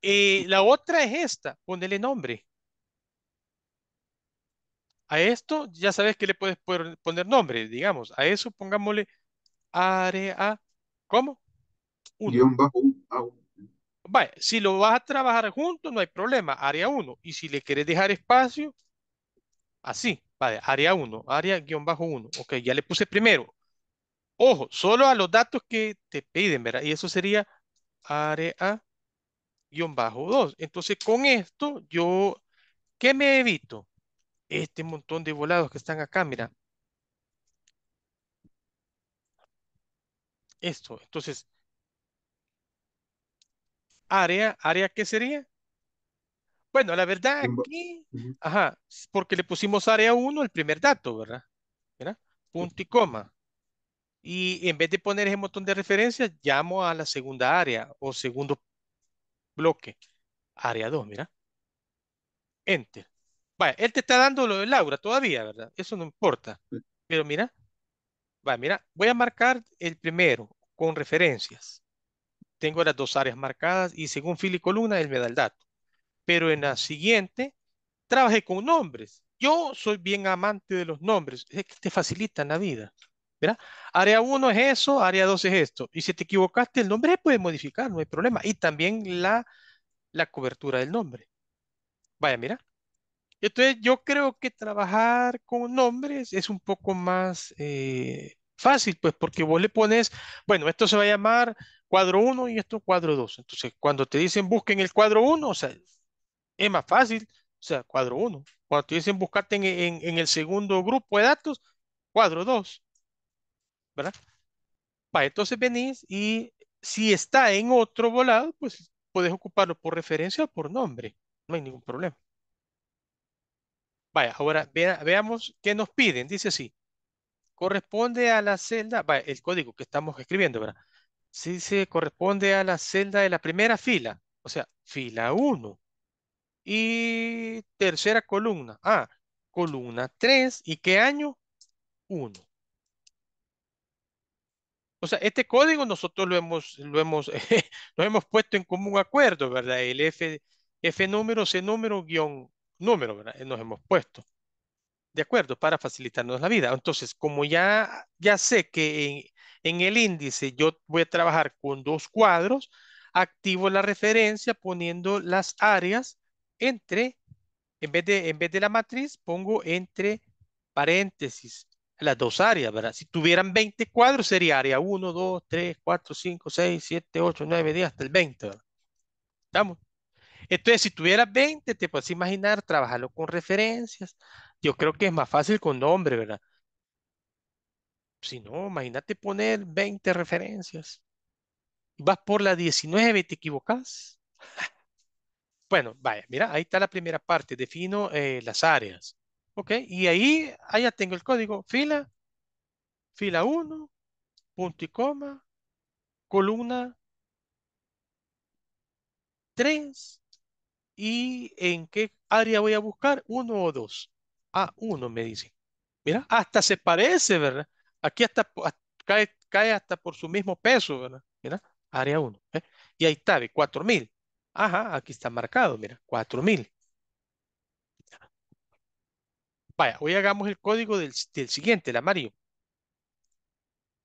Y la otra es esta, ponele nombre. A esto ya sabes que le puedes poner nombre, digamos. A eso pongámosle área, ¿cómo? Uno. bajo ah, Vale, si lo vas a trabajar junto, no hay problema, área 1. Y si le quieres dejar espacio, así, vale, área 1, área guión bajo uno, Ok, ya le puse primero, Ojo, solo a los datos que te piden, ¿verdad? Y eso sería área-2. Entonces, con esto, yo, ¿qué me evito? Este montón de volados que están acá, mira. Esto, entonces, área, área, ¿qué sería? Bueno, la verdad aquí, ajá, porque le pusimos área 1 el primer dato, ¿verdad? ¿verdad? Punto y coma. Y en vez de poner ese montón de referencias, llamo a la segunda área o segundo bloque. Área 2, mira. Enter. Vaya, él te está dando lo de Laura todavía, ¿verdad? Eso no importa. Pero mira. mira. Voy a marcar el primero con referencias. Tengo las dos áreas marcadas y según fila y columna, él me da el dato. Pero en la siguiente, trabajé con nombres. Yo soy bien amante de los nombres. Es que te facilitan la vida. ¿verdad? Área 1 es eso, área 2 es esto. Y si te equivocaste, el nombre se puede modificar, no hay problema. Y también la, la cobertura del nombre. Vaya, mira. Entonces yo creo que trabajar con nombres es un poco más eh, fácil, pues porque vos le pones, bueno, esto se va a llamar cuadro 1 y esto cuadro 2. Entonces cuando te dicen busquen el cuadro 1, o sea, es más fácil, o sea, cuadro 1. Cuando te dicen buscarte en, en el segundo grupo de datos, cuadro 2. ¿verdad? Para entonces venís y si está en otro volado, pues puedes ocuparlo por referencia o por nombre. No hay ningún problema. Vaya, ahora veamos qué nos piden. Dice así. Corresponde a la celda, el código que estamos escribiendo, ¿verdad? Sí, se corresponde a la celda de la primera fila, o sea, fila 1. Y tercera columna, ah, columna 3. ¿Y qué año? 1. O sea, este código nosotros lo hemos, lo hemos, lo hemos puesto en común acuerdo, ¿verdad? El F, F número, C número, guión número, ¿verdad? Nos hemos puesto. De acuerdo, para facilitarnos la vida. Entonces, como ya, ya sé que en, el índice yo voy a trabajar con dos cuadros, activo la referencia poniendo las áreas entre, en vez de, en vez de la matriz, pongo entre paréntesis las dos áreas, ¿verdad? Si tuvieran 20 cuadros sería área 1, 2, 3, 4, 5, 6, 7, 8, 9, 10, hasta el 20, ¿verdad? ¿Estamos? Entonces, si tuvieras 20, te puedes imaginar trabajarlo con referencias. Yo creo que es más fácil con nombre, ¿verdad? Si no, imagínate poner 20 referencias. Vas por la 19 y te equivocas. Bueno, vaya, mira, ahí está la primera parte. Defino eh, las áreas. Ok, y ahí, allá tengo el código, fila, fila 1, punto y coma, columna 3, y en qué área voy a buscar, 1 o 2. a 1 me dice. Mira, hasta se parece, ¿verdad? Aquí hasta, cae, hasta por su mismo peso, ¿verdad? Mira, área 1. ¿eh? Y ahí está, de 4000. Ajá, aquí está marcado, mira, 4000. Vaya, hoy hagamos el código del, siguiente, la Mario.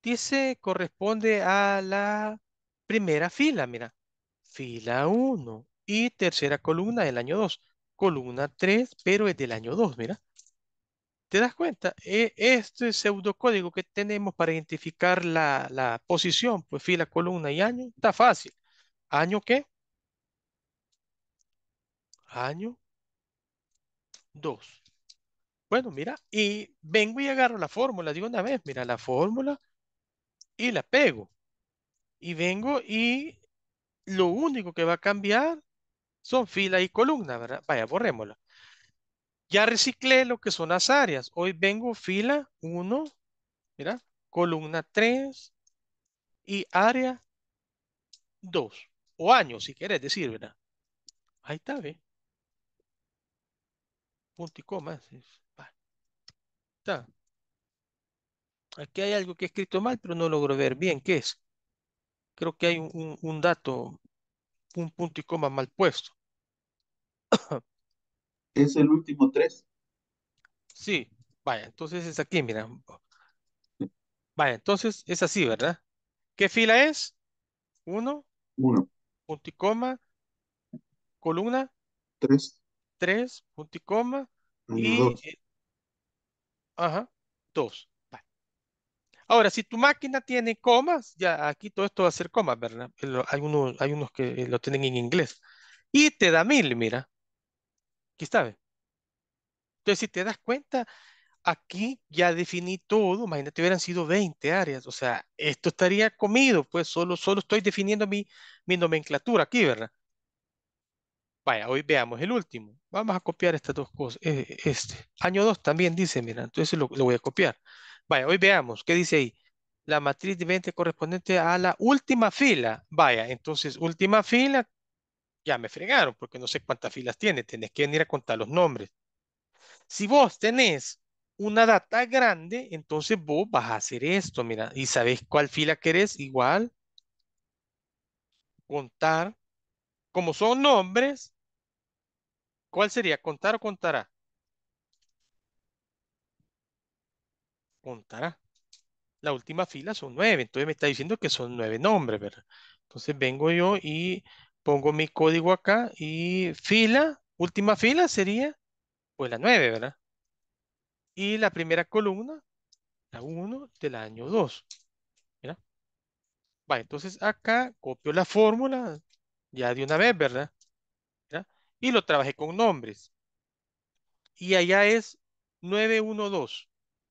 Dice, corresponde a la primera fila, mira. Fila 1 y tercera columna del año 2. Columna 3, pero es del año 2, mira. ¿Te das cuenta? E, este este pseudocódigo que tenemos para identificar la, la posición, pues fila, columna y año, está fácil. ¿Año qué? Año 2. Bueno, mira, y vengo y agarro la fórmula, digo una vez, mira, la fórmula y la pego. Y vengo y lo único que va a cambiar son fila y columna, ¿verdad? Vaya, borrémosla. Ya reciclé lo que son las áreas. Hoy vengo fila 1, mira, columna 3 y área 2. O año, si quieres decir, ¿verdad? Ahí está, ve. Punto y coma. Aquí hay algo que he escrito mal, pero no logro ver bien. ¿Qué es? Creo que hay un, dato, un punto y coma mal puesto. es el último tres. Sí, vaya, entonces es aquí, mira. Vaya, entonces es así, ¿verdad? ¿Qué fila es? Uno. Uno. Punto y coma. Columna. Tres. Tres, punto y coma. y eh, Ajá, dos. Ahora, si tu máquina tiene comas, ya aquí todo esto va a ser comas, ¿verdad? Hay eh, unos, hay unos que eh, lo tienen en inglés. Y te da mil, mira. Aquí está, Entonces, si te das cuenta, aquí ya definí todo, imagínate, hubieran sido 20 áreas, o sea, esto estaría comido, pues solo, solo estoy definiendo mi, mi nomenclatura aquí, ¿verdad? Vaya, hoy veamos el último. Vamos a copiar estas dos cosas. Eh, este. Año 2 también dice, mira, entonces lo, voy a copiar. Vaya, hoy veamos, ¿qué dice ahí? La matriz de 20 correspondiente a la última fila. Vaya, entonces, última fila, ya me fregaron, porque no sé cuántas filas tiene. Tenés que venir a contar los nombres. Si vos tenés una data grande, entonces vos vas a hacer esto, mira. ¿Y sabés cuál fila querés? Igual, contar. Como son nombres, ¿Cuál sería? ¿Contar o contará? Contará. La última fila son nueve, entonces me está diciendo que son nueve nombres, ¿verdad? Entonces vengo yo y pongo mi código acá y fila, última fila sería pues la nueve, ¿verdad? Y la primera columna, la uno del año dos, 2. Vale, entonces acá copio la fórmula ya de una vez, ¿verdad? y lo trabajé con nombres. Y allá es 912.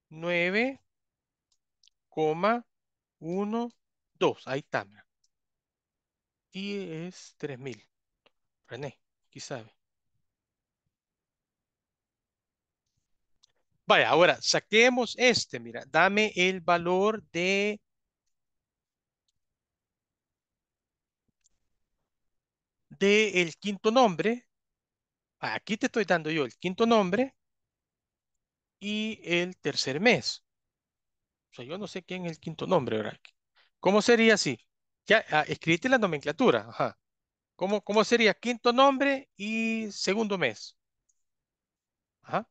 9,12. Ahí está. Y es 3000. René, ¿quién sabe? Vaya, ahora saquemos este. Mira, dame el valor de de el quinto nombre Aquí te estoy dando yo el quinto nombre y el tercer mes. O sea, yo no sé quién es el quinto nombre, ¿verdad? ¿Cómo sería así? Ya, ah, escribiste la nomenclatura, ajá. ¿Cómo, sería quinto nombre y segundo mes? Ajá.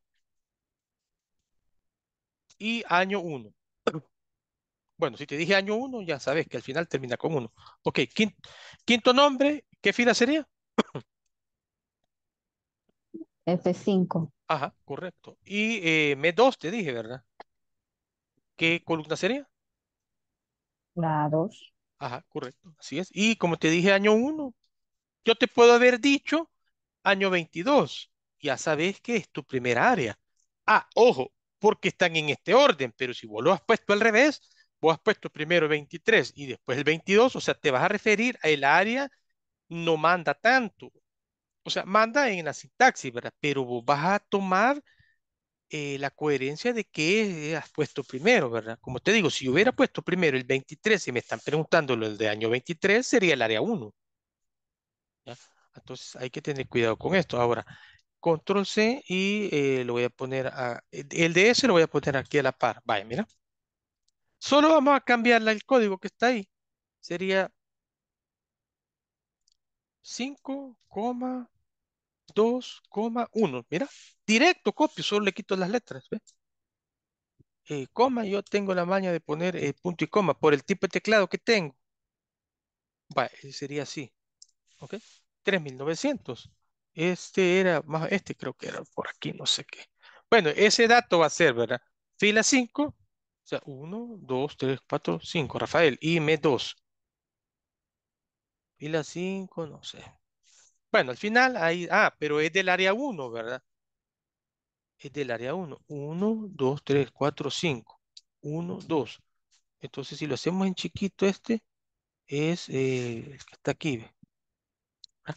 Y año uno Bueno, si te dije año uno, ya sabes que al final termina con uno. Ok, quinto, quinto nombre, ¿qué fila sería? F5. Ajá, correcto. Y eh, M2 te dije, ¿verdad? ¿Qué columna sería? La 2. Ajá, correcto. Así es. Y como te dije, año 1. Yo te puedo haber dicho año 22. Ya sabes que es tu primera área. Ah, ojo, porque están en este orden, pero si vos lo has puesto al revés, vos has puesto primero 23 y después el 22, o sea, te vas a referir a el área no manda tanto, o sea, manda en la sintaxis, ¿verdad? Pero vos vas a tomar eh, la coherencia de que eh, has puesto primero, ¿verdad? Como te digo, si hubiera puesto primero el 23 y si me están preguntando lo del año 23, sería el área 1. Entonces hay que tener cuidado con esto. Ahora, control C y eh, lo voy a poner a, el de ese lo voy a poner aquí a la par. Vaya, mira. Solo vamos a cambiar el código que está ahí. Sería 5, 2,1. Mira, directo copio, solo le quito las letras. Eh, coma, yo tengo la maña de poner eh, punto y coma por el tipo de teclado que tengo. Eh, sería así. ¿Ok? 3900. Este era, más este creo que era por aquí, no sé qué. Bueno, ese dato va a ser, ¿verdad? Fila 5, o sea, 1, 2, 3, 4, 5, Rafael, y 2. Fila 5, no sé. Bueno, al final ahí, ah, pero es del área 1, ¿verdad? Es del área 1. 1, 2, 3, 4, 5. 1, 2. Entonces, si lo hacemos en chiquito este, es eh, el que está aquí. Ah.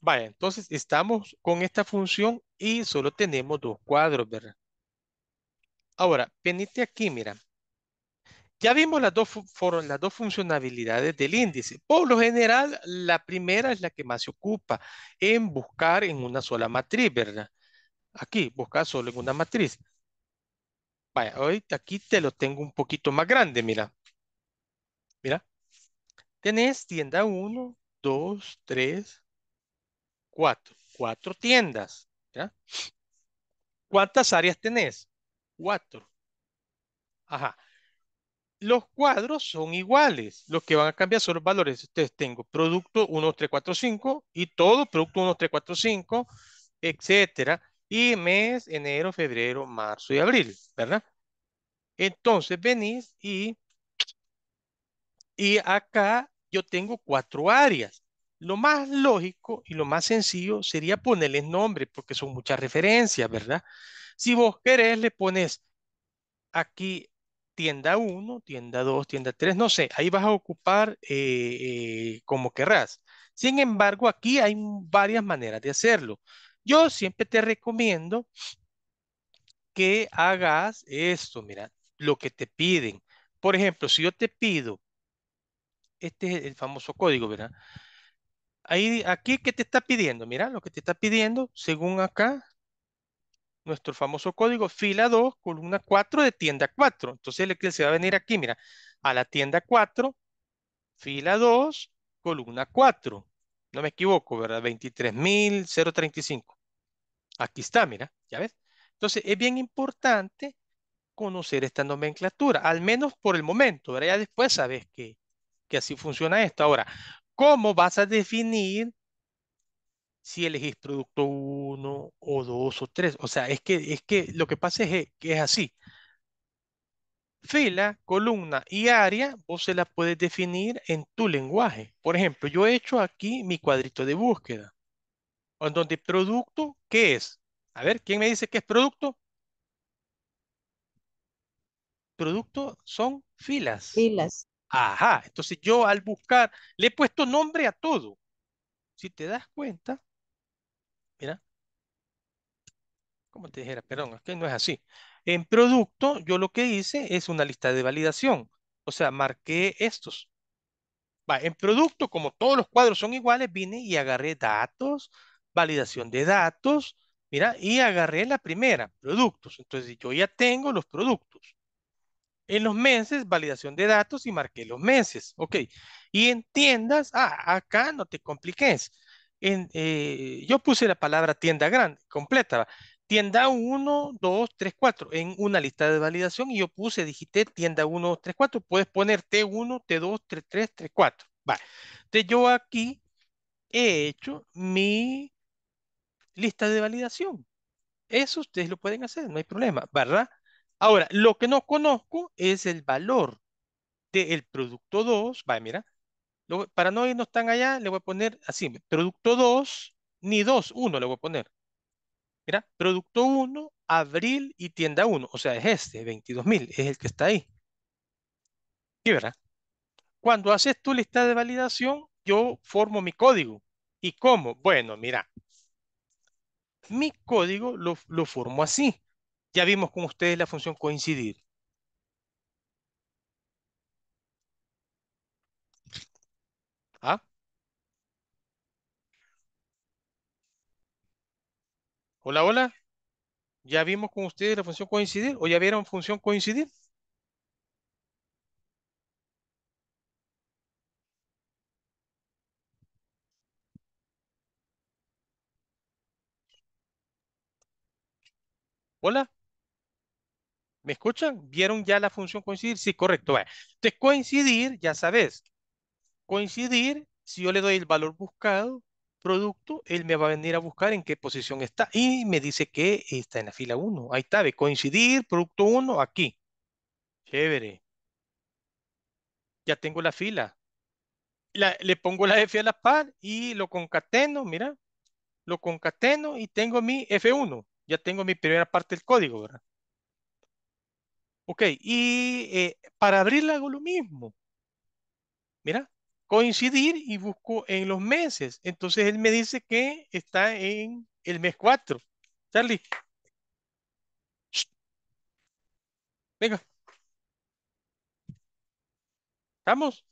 Vaya, entonces estamos con esta función y solo tenemos dos cuadros, ¿verdad? Ahora, venite aquí, mira. Ya vimos las dos, las dos funcionalidades del índice. Por lo general, la primera es la que más se ocupa en buscar en una sola matriz, ¿verdad? Aquí, buscar solo en una matriz. Vaya, hoy aquí te lo tengo un poquito más grande, mira. Mira. Tenés tienda 1, 2, 3, 4. Cuatro tiendas. ¿ya? ¿Cuántas áreas tenés? Cuatro. Ajá los cuadros son iguales. lo que van a cambiar son los valores. Ustedes tengo producto 1, 2, 3, 4, 5 y todo producto 1, 2, 3, 4, 5, etcétera. Y mes, enero, febrero, marzo y abril, ¿verdad? Entonces venís y, y acá yo tengo cuatro áreas. Lo más lógico y lo más sencillo sería ponerles nombre porque son muchas referencias, ¿verdad? Si vos querés, le pones aquí tienda 1, tienda 2, tienda 3, no sé, ahí vas a ocupar eh, eh, como querrás. Sin embargo, aquí hay varias maneras de hacerlo. Yo siempre te recomiendo que hagas esto, mira, lo que te piden. Por ejemplo, si yo te pido, este es el famoso código, ¿verdad? Ahí, aquí, ¿qué te está pidiendo? Mira, lo que te está pidiendo, según acá, nuestro famoso código fila 2, columna 4 de tienda 4. Entonces el se va a venir aquí, mira, a la tienda 4, fila 2, columna 4. No me equivoco, ¿verdad? 23.035. Aquí está, mira, ya ves. Entonces es bien importante conocer esta nomenclatura, al menos por el momento, ¿verdad? Ya después sabes que, que así funciona esto. Ahora, ¿cómo vas a definir si elegís producto 1 o 2 o 3. O sea, es que, es que lo que pasa es e, que es así. Fila, columna y área, vos se la puedes definir en tu lenguaje. Por ejemplo, yo he hecho aquí mi cuadrito de búsqueda. En donde producto, ¿qué es? A ver, ¿quién me dice qué es producto? Producto son filas. Filas. Ajá, entonces yo al buscar, le he puesto nombre a todo. Si te das cuenta, como te dijera, perdón, es que no es así. En producto, yo lo que hice es una lista de validación. O sea, marqué estos. Va, en producto, como todos los cuadros son iguales, vine y agarré datos, validación de datos, mira, y agarré la primera, productos. Entonces, yo ya tengo los productos. En los meses, validación de datos y marqué los meses. Ok. Y en tiendas, ah, acá no te compliques. En, eh, yo puse la palabra tienda grande, completa tienda 1, 2, 3, 4 en una lista de validación y yo puse, digité tienda 1, 2, 3, 4. Puedes poner T1, T2, 3, 3 T4. Vale. Entonces yo aquí he hecho mi lista de validación. Eso ustedes lo pueden hacer, no hay problema, ¿verdad? Ahora, lo que no conozco es el valor del producto 2. Vale, mira. para no irnos tan allá, le voy a poner así, producto 2, ni 2, 1 le voy a poner. Mira, producto 1, abril y tienda 1. O sea, es este, 22.000, es el que está ahí. ¿Y verdad? Cuando haces tu lista de validación, yo formo mi código. ¿Y cómo? Bueno, mira, mi código lo, lo formo así. Ya vimos con ustedes la función coincidir. Hola, hola. ¿Ya vimos con ustedes la función coincidir o ya vieron función coincidir? Hola. ¿Me escuchan? ¿Vieron ya la función coincidir? Sí, correcto. Entonces, coincidir, ya sabes. Coincidir, si yo le doy el valor buscado, producto, él me va a venir a buscar en qué posición está y me dice que está en la fila 1. Ahí está, de coincidir, producto 1, aquí. Chévere. Ya tengo la fila. le pongo la F a la par y lo concateno, mira. Lo concateno y tengo mi F1. Ya tengo mi primera parte del código, ¿verdad? Ok, y eh, para abrirla hago lo mismo. Mira, coincidir y busco en los meses. Entonces él me dice que está en el mes 4. Charlie. Venga. ¿Estamos?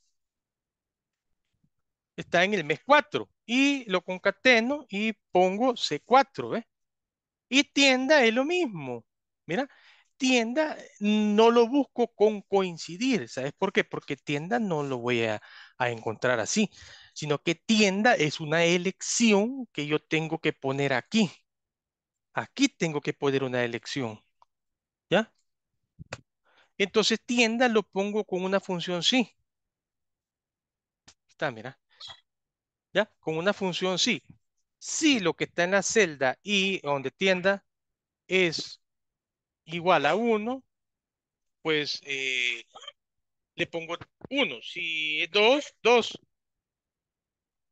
Está en el mes 4 y lo concateno y pongo C4. Y tienda es lo mismo. Mira, tienda mm, no lo busco con coincidir. ¿Sabes por qué? Porque tienda no lo voy a a encontrar así, sino que tienda es una elección que yo tengo que poner aquí. Aquí tengo que poner una elección. ¿Ya? Entonces tienda lo pongo con una función sí. Está, mira. ¿Ya? Con una función sí. Si lo que está en la celda y donde tienda es igual a 1, pues eh, le pongo uno. Si es dos, dos.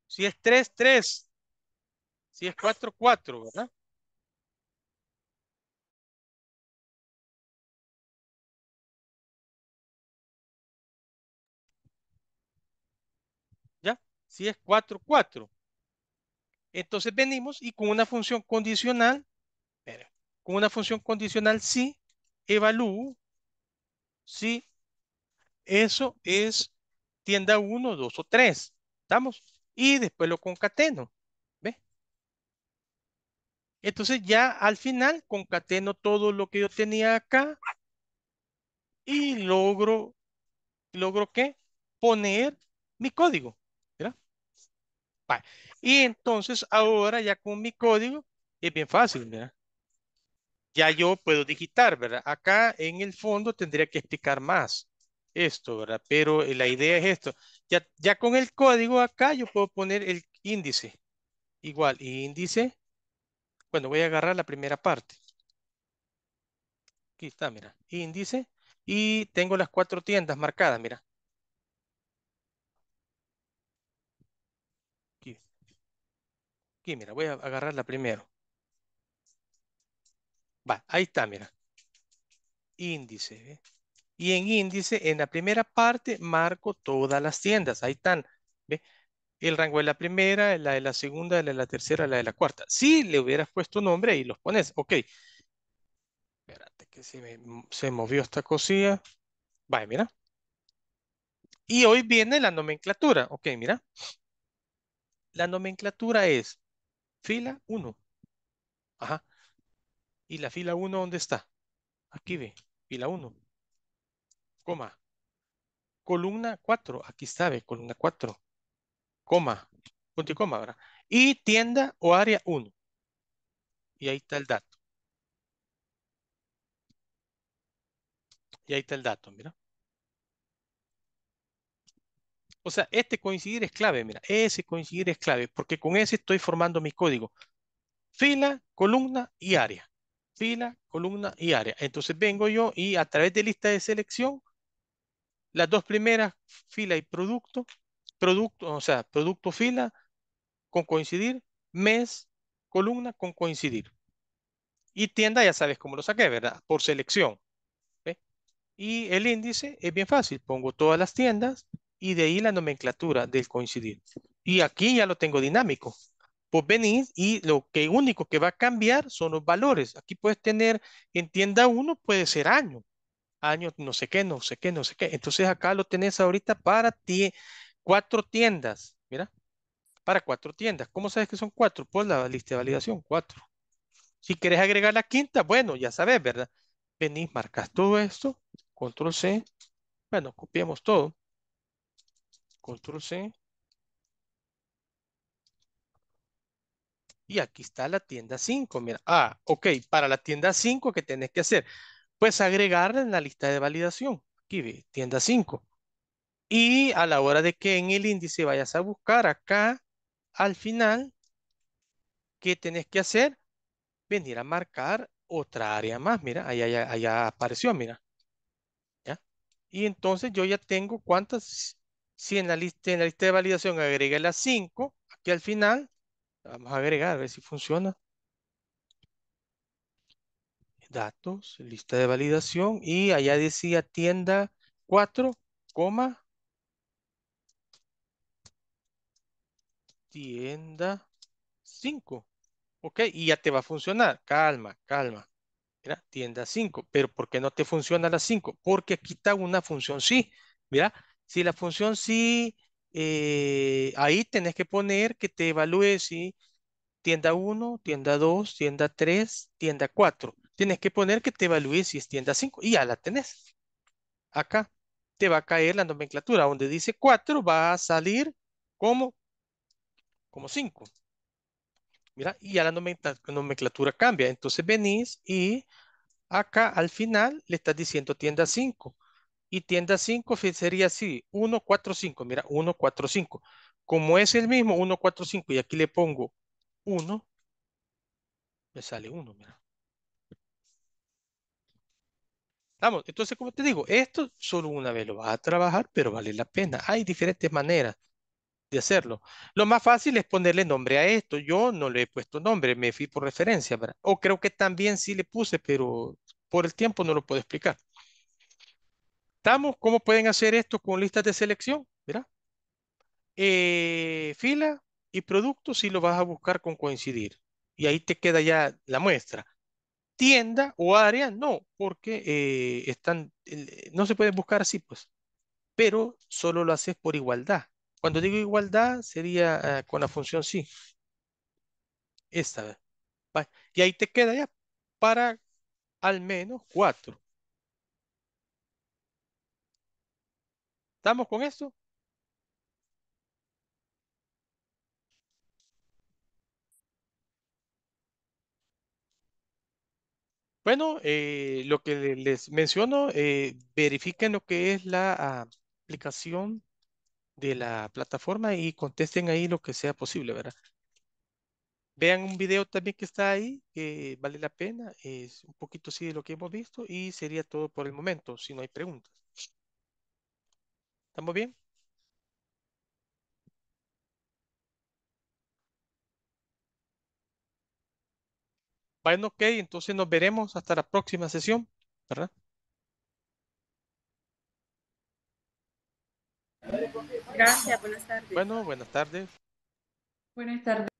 Si es tres, tres. Si es cuatro, cuatro, ¿verdad? ¿Ya? Si es cuatro, cuatro. Entonces venimos y con una función condicional, con una función condicional, si evalúo, si eso es tienda 1, 2 o 3. ¿Estamos? Y después lo concateno. Entonces ya al final concateno todo lo que yo tenía acá y logro, logro qué? Poner mi código. ¿verdad? Y entonces ahora ya con mi código es bien fácil, Ya yo puedo digitar, ¿verdad? Acá en el fondo tendría que explicar más esto, ¿verdad? Pero eh, la idea es esto. Ya, ya con el código acá yo puedo poner el índice. Igual, índice. Bueno, voy a agarrar la primera parte. Aquí está, mira. Índice. Y tengo las cuatro tiendas marcadas, mira. Aquí. Aquí, mira, voy a agarrar la primero. Va, ahí está, mira. Índice. ¿eh? Y en índice, en la primera parte, marco todas las tiendas. Ahí están. ¿ve? El rango de la primera, la de la segunda, la de la tercera, la de la cuarta. Si le hubieras puesto nombre y los pones. Ok. Espérate que se, se movió esta cosilla. Vaya, mira. Y hoy viene la nomenclatura. Ok, mira. La nomenclatura es fila 1. Ajá. ¿Y la fila 1 dónde está? Aquí ve, fila 1 coma, columna 4, aquí sabe, columna 4, coma, punto y coma, ahora Y tienda o área 1. Y ahí está el dato. Y ahí está el dato, mira. O sea, este coincidir es clave, mira, ese coincidir es clave, porque con ese estoy formando mi código. Fila, columna y área. Fila, columna y área. Entonces vengo yo y a través de lista de selección las dos primeras, fila y producto, producto, o sea, producto fila con coincidir, mes, columna con coincidir. Y tienda, ya sabes cómo lo saqué, ¿verdad? Por selección. Y el índice es bien fácil. Pongo todas las tiendas y de ahí la nomenclatura del coincidir. Y aquí ya lo tengo dinámico. Pues venís y lo que único que va a cambiar son los valores. Aquí puedes tener en tienda 1 puede ser año, año no sé qué, no sé qué, no sé qué. Entonces acá lo tenés ahorita para cuatro tiendas, mira, para cuatro tiendas. ¿Cómo sabes que son cuatro? Pues la lista de validación, cuatro. Si querés agregar la quinta, bueno, ya sabes, ¿verdad? Venís, marcas todo esto, control C, bueno, copiamos todo, control C. Y aquí está la tienda 5, mira. Ah, ok, para la tienda 5, ¿qué tenés que hacer? pues agregarla en la lista de validación. Aquí tienda 5. Y a la hora de que en el índice vayas a buscar acá, al final, ¿qué tenés que hacer? Venir a marcar otra área más. Mira, allá, allá, apareció, mira. ¿Ya? Y entonces yo ya tengo cuántas. Si en la lista, en la lista de validación agrega las 5, aquí al final, vamos a agregar a ver si funciona datos, lista de validación y allá decía tienda 4, tienda 5. Ok, y ya te va a funcionar. Calma, calma. Mira, tienda 5. Pero ¿por qué no te funciona la 5? Porque aquí está una función sí. Mira, si la función sí, eh, ahí tenés que poner que te evalúe si tienda 1, tienda 2, tienda 3, tienda 4 tienes que poner que te evalúes si es tienda 5 y ya la tenés. Acá te va a caer la nomenclatura. Donde dice 4 va a salir como, como 5. Mira, y ya la nomenclatura cambia. Entonces venís y acá al final le estás diciendo tienda 5. Y tienda 5 sería así, 1, 4, 5. Mira, 1, 4, 5. Como es el mismo, 1, 4, 5. Y aquí le pongo 1. Me sale 1, mira. entonces, como te digo, esto solo una vez lo vas a trabajar, pero vale la pena. Hay diferentes maneras de hacerlo. Lo más fácil es ponerle nombre a esto. Yo no le he puesto nombre, me fui por referencia, ¿verdad? O creo que también sí le puse, pero por el tiempo no lo puedo explicar. ¿Estamos? ¿Cómo pueden hacer esto con listas de selección? Eh, fila y producto si lo vas a buscar con coincidir. Y ahí te queda ya la muestra tienda o área, no, porque eh, están, eh, no se puede buscar así, pues. Pero solo lo haces por igualdad. Cuando digo igualdad, sería ah, con la función sí. Esta. Y ahí te queda ya para al menos 4. ¿Estamos con esto? Bueno, eh, lo que les menciono, eh, verifiquen lo que es la aplicación de la plataforma y contesten ahí lo que sea posible, ¿verdad? Vean un video también que está ahí, que vale la pena, es un poquito así de lo que hemos visto y sería todo por el momento, si no hay preguntas. ¿Estamos bien? Bueno, ok, entonces nos veremos hasta la próxima sesión, ¿verdad? Gracias, buenas tardes. Bueno, buenas tardes. Buenas tardes.